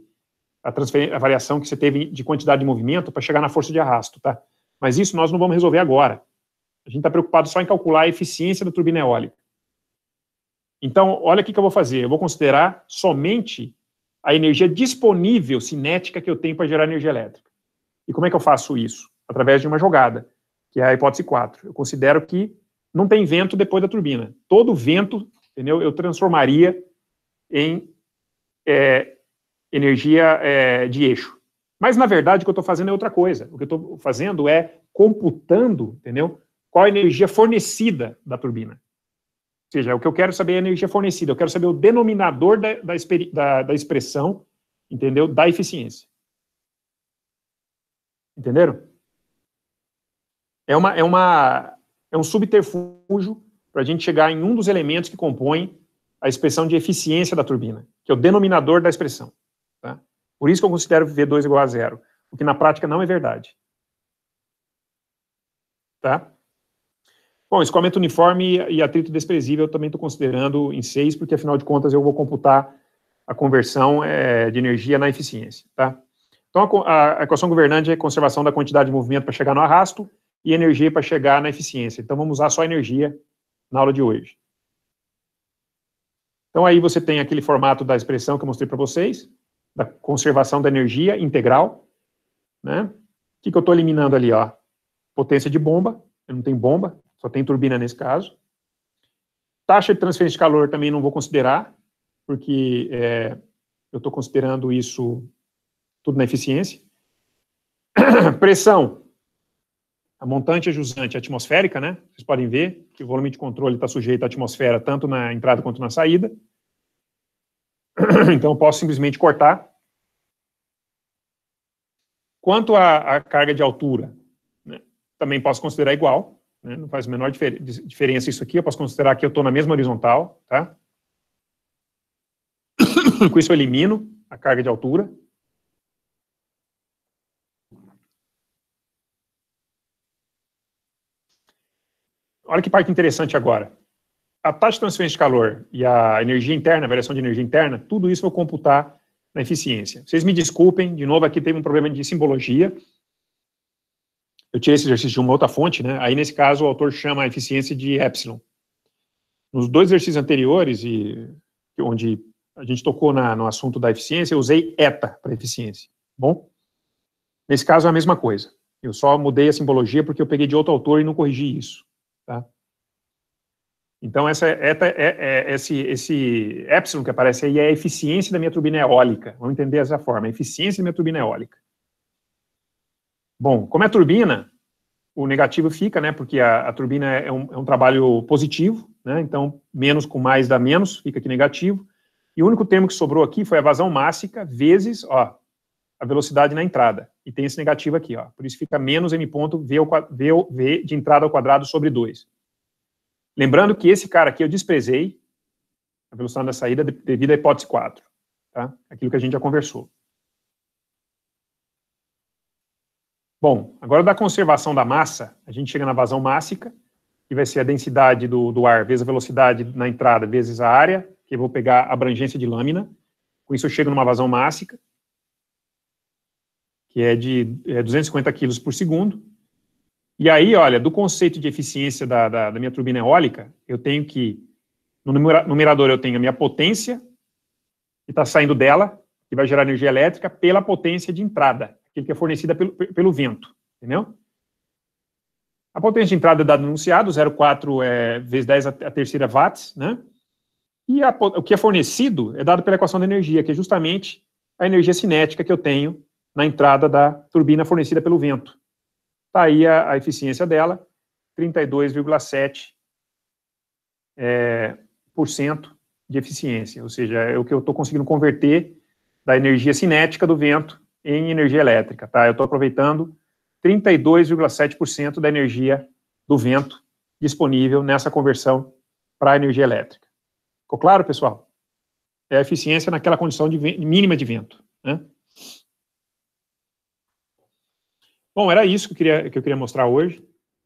A, a variação que você teve de quantidade de movimento para chegar na força de arrasto, tá? Mas isso nós não vamos resolver agora. A gente está preocupado só em calcular a eficiência da turbina eólica. Então, olha o que, que eu vou fazer. Eu vou considerar somente a energia disponível cinética que eu tenho para gerar energia elétrica. E como é que eu faço isso? Através de uma jogada que é a hipótese 4. Eu considero que não tem vento depois da turbina. Todo vento, entendeu? Eu transformaria em é, energia é, de eixo. Mas, na verdade, o que eu estou fazendo é outra coisa. O que eu estou fazendo é computando, entendeu? Qual a energia fornecida da turbina. Ou seja, o que eu quero saber é a energia fornecida. Eu quero saber o denominador da, da, da, da expressão, entendeu? Da eficiência. Entenderam? é, uma, é, uma, é um subterfúgio para a gente chegar em um dos elementos que compõem a expressão de eficiência da turbina, que é o denominador da expressão. Tá? Por isso que eu considero V2 igual a zero, o que na prática não é verdade. Tá? Bom, escoamento uniforme e atrito desprezível eu também estou considerando em 6, porque afinal de contas eu vou computar a conversão é, de energia na eficiência. Tá? Então a, a, a equação governante é a conservação da quantidade de movimento para chegar no arrasto, e energia para chegar na eficiência. Então, vamos usar só energia na aula de hoje. Então, aí você tem aquele formato da expressão que eu mostrei para vocês, da conservação da energia integral. Né? O que, que eu estou eliminando ali? Ó? Potência de bomba, eu não tenho bomba, só tem turbina nesse caso. Taxa de transferência de calor também não vou considerar, porque é, eu estou considerando isso tudo na eficiência. Pressão, a montante ajusante é atmosférica, né? Vocês podem ver que o volume de controle está sujeito à atmosfera tanto na entrada quanto na saída. Então, eu posso simplesmente cortar. Quanto à, à carga de altura, né? também posso considerar igual. Né? Não faz a menor difer diferença isso aqui. Eu posso considerar que eu estou na mesma horizontal, tá? Com isso eu elimino a carga de altura. Olha que parte interessante agora. A taxa de transferência de calor e a energia interna, a variação de energia interna, tudo isso eu vou computar na eficiência. Vocês me desculpem, de novo, aqui teve um problema de simbologia. Eu tirei esse exercício de uma outra fonte, né? Aí, nesse caso, o autor chama a eficiência de epsilon. Nos dois exercícios anteriores, e onde a gente tocou na, no assunto da eficiência, eu usei eta para eficiência, bom? Nesse caso é a mesma coisa. Eu só mudei a simbologia porque eu peguei de outro autor e não corrigi isso. Tá? Então, essa, é, eta, é, é, esse, esse epsilon que aparece aí é a eficiência da minha turbina eólica. Vamos entender dessa forma, a eficiência da minha turbina eólica. Bom, como é a turbina, o negativo fica, né, porque a, a turbina é um, é um, trabalho positivo, né, então menos com mais dá menos, fica aqui negativo. E o único termo que sobrou aqui foi a vazão mássica vezes, ó, a velocidade na entrada. E tem esse negativo aqui, ó. Por isso fica menos m ponto v, v, v de entrada ao quadrado sobre 2. Lembrando que esse cara aqui eu desprezei a velocidade da saída devido à hipótese 4. Tá? Aquilo que a gente já conversou. Bom, agora da conservação da massa, a gente chega na vazão mássica, que vai ser a densidade do, do ar vezes a velocidade na entrada vezes a área, que eu vou pegar a abrangência de lâmina. Com isso eu chego numa vazão mássica que é de 250 é quilos por segundo. E aí, olha, do conceito de eficiência da, da, da minha turbina eólica, eu tenho que, no numerador eu tenho a minha potência, que está saindo dela, que vai gerar energia elétrica, pela potência de entrada, que é fornecida pelo, pelo vento, entendeu? A potência de entrada é dado anunciado, 0,4 é, vezes 10 a, a terceira watts, né? E a, o que é fornecido é dado pela equação da energia, que é justamente a energia cinética que eu tenho na entrada da turbina fornecida pelo vento. Está aí a, a, eficiência dela, 32,7% é, de eficiência, ou seja, é o que eu estou conseguindo converter da energia cinética do vento em energia elétrica. Tá? Eu estou aproveitando 32,7% da energia do vento disponível nessa conversão para energia elétrica. Ficou claro, pessoal? É a eficiência naquela condição de mínima de vento. Né? Bom, era isso que eu queria, que eu queria mostrar hoje.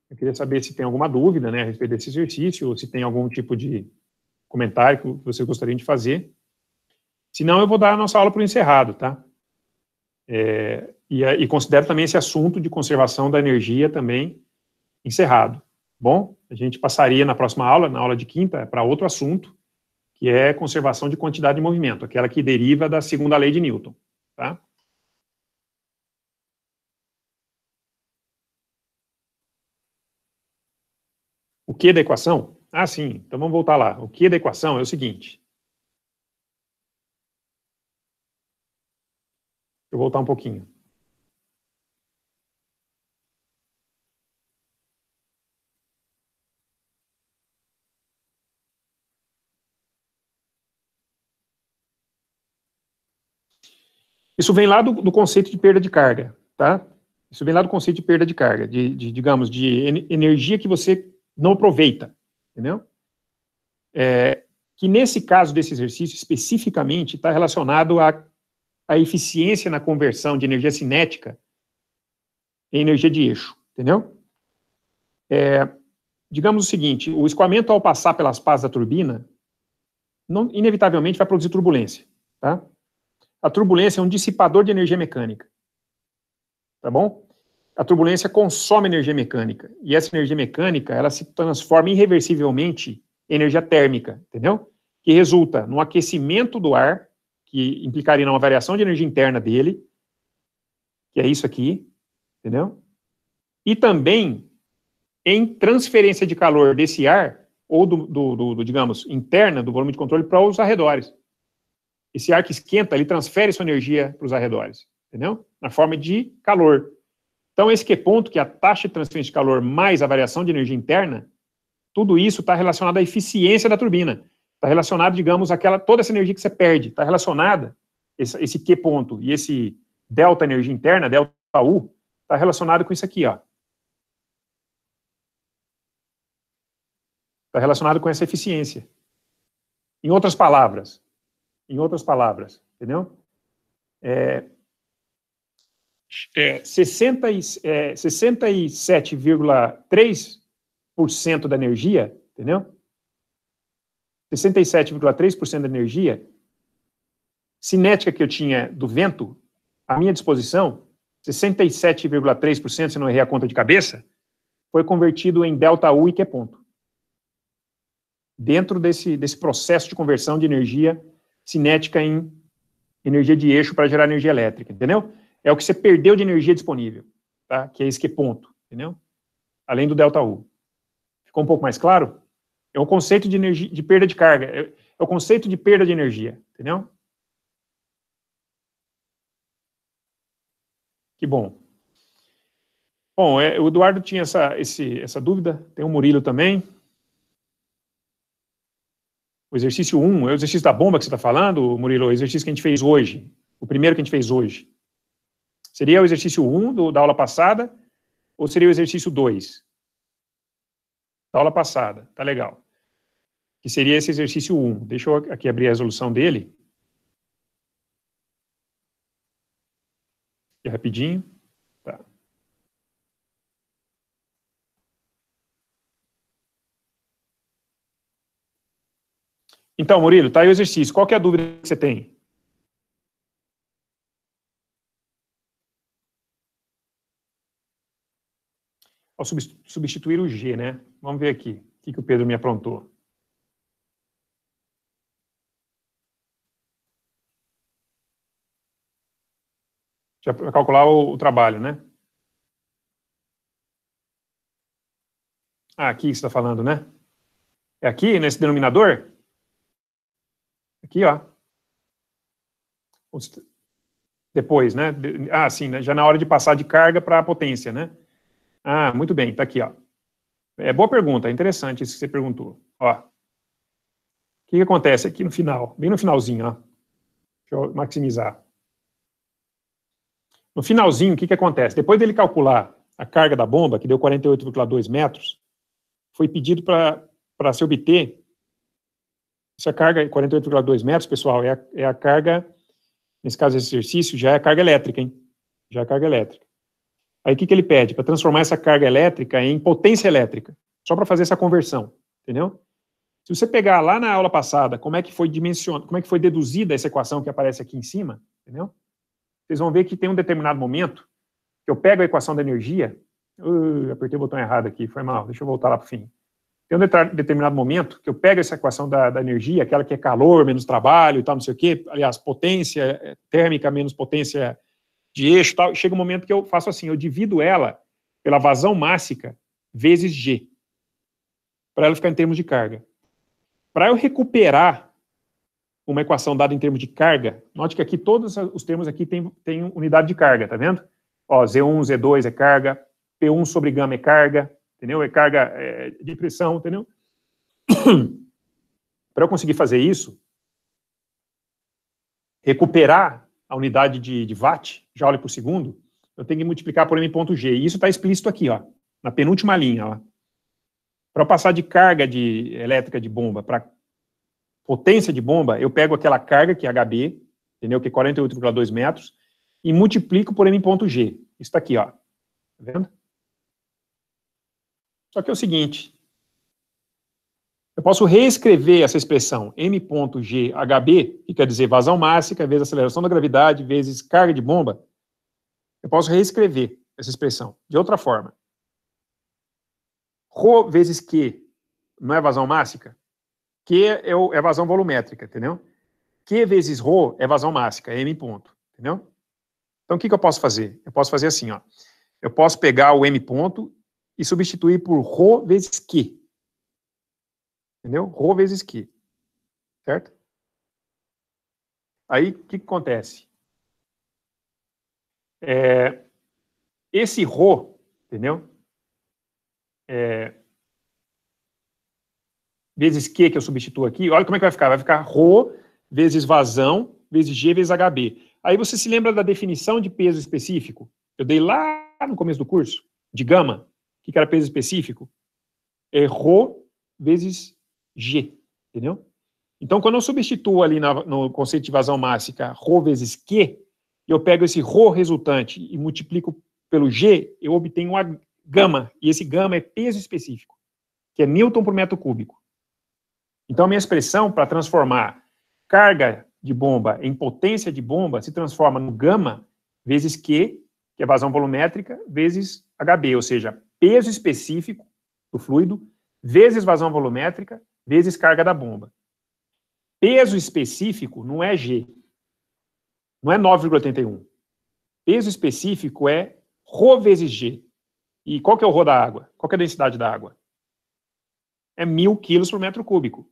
Eu queria saber se tem alguma dúvida né, a respeito desse exercício, ou se tem algum tipo de comentário que vocês gostariam de fazer. Se não, eu vou dar a nossa aula o encerrado, tá? É, e, e considero também esse assunto de conservação da energia também encerrado. Bom, a gente passaria na próxima aula, na aula de quinta, para outro assunto, que é conservação de quantidade de movimento, aquela que deriva da segunda lei de Newton, tá? que da equação? Ah, sim. Então vamos voltar lá. O que da equação é o seguinte. Deixa eu voltar um pouquinho. Isso vem lá do, do, conceito de perda de carga, tá? Isso vem lá do conceito de perda de carga, de, de digamos, de energia que você não aproveita, entendeu? É, que nesse caso desse exercício especificamente está relacionado à, à eficiência na conversão de energia cinética em energia de eixo, entendeu? É, digamos o seguinte, o escoamento ao passar pelas pás da turbina não, inevitavelmente vai produzir turbulência, tá? A turbulência é um dissipador de energia mecânica, tá bom? a turbulência consome energia mecânica. E essa energia mecânica, ela se transforma irreversivelmente em energia térmica, entendeu? Que resulta no aquecimento do ar, que implicaria uma variação de energia interna dele, que é isso aqui, entendeu? E também em transferência de calor desse ar, ou do, do, do, do digamos, interna do volume de controle para os arredores. Esse ar que esquenta, ele transfere sua energia para os arredores, entendeu? Na forma de calor. Então, esse que é ponto, que é a taxa de transferência de calor mais a variação de energia interna, tudo isso está relacionado à eficiência da turbina. Está relacionado, digamos, àquela, toda essa energia que você perde, está relacionada, esse, esse Q ponto e esse delta energia interna, delta U, está relacionado com isso aqui, ó. Está relacionado com essa eficiência. Em outras palavras, em outras palavras, entendeu? É, é, 67,3% é, da energia, entendeu? 67,3% da energia cinética que eu tinha do vento à minha disposição, 67,3%, se não errei a conta de cabeça, foi convertido em delta U e que ponto. Dentro desse, desse processo de conversão de energia cinética em energia de eixo para gerar energia elétrica, entendeu? é o que você perdeu de energia disponível, tá? que é esse que é ponto, entendeu? Além do delta U. Ficou um pouco mais claro? É o conceito de, energia, de perda de carga, é, é, o conceito de perda de energia, entendeu? Que bom. Bom, é, o Eduardo tinha essa, esse, essa dúvida, tem o Murilo também. O exercício 1, é o exercício da bomba que você está falando, Murilo, o exercício que a gente fez hoje, o primeiro que a gente fez hoje. Seria o exercício 1 da aula passada ou seria o exercício 2? Da aula passada, tá legal. Que seria esse exercício 1. Deixa eu aqui abrir a resolução dele. Aqui rapidinho. Tá. Então, Murilo, tá aí o exercício. Qual é a dúvida que você tem? ao substituir o G, né? Vamos ver aqui o que, que o Pedro me aprontou. Já para calcular o, o trabalho, né? Ah, aqui você está falando, né? É aqui, nesse denominador? Aqui, ó. Depois, né? Ah, sim, né? já na hora de passar de carga para a potência, né? Ah, muito bem, está aqui. Ó. É boa pergunta, é interessante isso que você perguntou. Ó, o que, que acontece aqui no final, bem no finalzinho, ó. deixa eu maximizar. No finalzinho, o que, que acontece? Depois dele calcular a carga da bomba, que deu 48,2 metros, foi pedido para se obter essa carga, 48,2 metros, pessoal, é a, é a carga, nesse caso, esse exercício já é a carga elétrica, hein? Já é a carga elétrica. Aí o que, que ele pede? Para transformar essa carga elétrica em potência elétrica, só para fazer essa conversão, entendeu? Se você pegar lá na aula passada como é que foi dimensionado, como é que foi deduzida essa equação que aparece aqui em cima, entendeu? Vocês vão ver que tem um determinado momento que eu pego a equação da energia, uh, apertei o botão errado aqui, foi mal, deixa eu voltar lá para o fim. Tem um determinado momento que eu pego essa equação da, da energia, aquela que é calor menos trabalho e tal, não sei o quê, aliás, potência eh, térmica menos potência de eixo tal. Chega um momento que eu faço assim, eu divido ela pela vazão mássica vezes G, para ela ficar em termos de carga. Para eu recuperar uma equação dada em termos de carga, note que aqui todos os termos aqui têm, tem unidade de carga, tá vendo? Ó, Z1, Z2 é carga, P1 sobre gama é carga, entendeu? É carga é, de pressão, entendeu? para eu conseguir fazer isso, recuperar a unidade de, de watt, joule por segundo, eu tenho que multiplicar por m ponto g. E isso está explícito aqui, ó, na penúltima linha. Para passar de carga de elétrica de bomba para potência de bomba, eu pego aquela carga, que é HB, entendeu? que é 48,2 metros, e multiplico por m ponto g. Isso está aqui, ó. Tá vendo? Só que é o seguinte, eu posso reescrever essa expressão m.ghb, que quer dizer vazão mássica vezes aceleração da gravidade vezes carga de bomba. Eu posso reescrever essa expressão de outra forma. Rho vezes Q não é vazão mássica, Q é, o, é vazão volumétrica, entendeu? Q vezes Rho é vazão é m ponto, entendeu? Então, o que, que eu posso fazer? Eu posso fazer assim, ó. Eu posso pegar o m ponto e substituir por Rho vezes Q. Entendeu? Rho vezes Q. Certo? Aí, o que, que, acontece? É, esse Rho, entendeu? É, vezes Q, que eu substituo aqui, olha como é que vai ficar. Vai ficar Rho vezes vazão, vezes G, vezes HB. Aí você se lembra da definição de peso específico? Eu dei lá no começo do curso, de gama, que era peso específico. É Rho vezes G, entendeu? Então, quando eu substituo ali na, no conceito de vazão mássica ρ vezes Q, eu pego esse ρ resultante e multiplico pelo G, eu obtenho a gama, e esse gama é peso específico, que é newton por metro cúbico. Então, a minha expressão para transformar carga de bomba em potência de bomba se transforma no gama vezes Q, que é vazão volumétrica, vezes HB, ou seja, peso específico do fluido, vezes vazão volumétrica, vezes carga da bomba. Peso específico não é G, não é 9,81. Peso específico é Rho vezes G. E qual que é o Rho da água? Qual que é a densidade da água? É mil quilos por metro cúbico.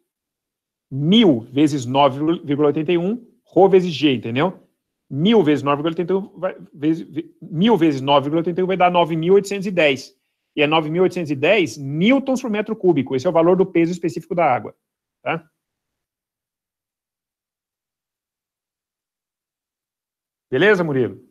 Mil vezes 9,81, Rho vezes G, entendeu? Mil vezes 9,81 vai, vezes, mil vezes 9,81 vai dar 9.810 e é 9.810 newtons por metro cúbico. Esse é o valor do peso específico da água. Tá? Beleza, Murilo?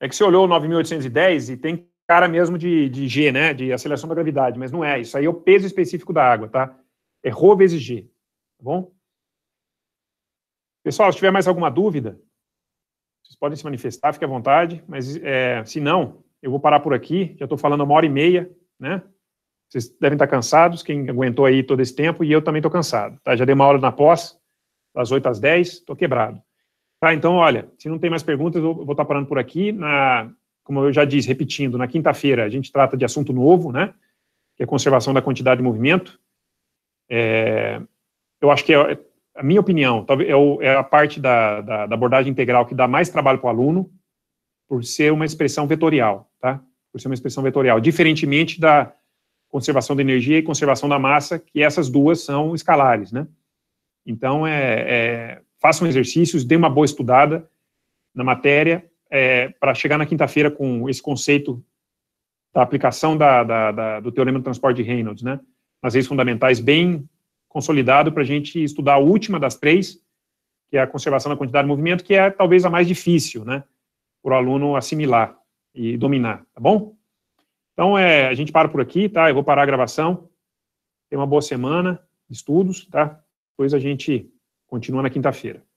É que você olhou 9.810 e tem cara mesmo de, de G, né? De aceleração da gravidade, mas não é. Isso aí é o peso específico da água, tá? É Rho vezes G, tá bom? Pessoal, se tiver mais alguma dúvida, vocês podem se manifestar, fique à vontade, mas é, se não, eu vou parar por aqui, já estou falando uma hora e meia, né? Vocês devem estar cansados, quem aguentou aí todo esse tempo, e eu também estou cansado, tá? Já dei uma hora na pós, das 8 às 10, estou quebrado. Tá, então, olha, se não tem mais perguntas, eu vou estar tá parando por aqui. Na, como eu já disse, repetindo, na quinta-feira a gente trata de assunto novo, né? Que é conservação da quantidade de movimento. É, eu acho que é, a minha opinião, é, é, a parte da, da, da abordagem integral que dá mais trabalho para o aluno, por ser uma expressão vetorial, tá? Por ser uma expressão vetorial, diferentemente da conservação da energia e conservação da massa, que essas duas são escalares, né? Então, é, é, façam exercícios, dê uma boa estudada na matéria, é, para chegar na quinta-feira com esse conceito da aplicação da, da, da, do Teorema do Transporte de Reynolds, né? Nas leis fundamentais bem consolidado para a gente estudar a última das três, que é a conservação da quantidade de movimento, que é talvez a mais difícil, né, para o aluno assimilar e dominar, tá bom? Então, é, a gente para por aqui, tá? Eu vou parar a gravação. Tenha uma boa semana de estudos, tá? Depois a gente continua na quinta-feira.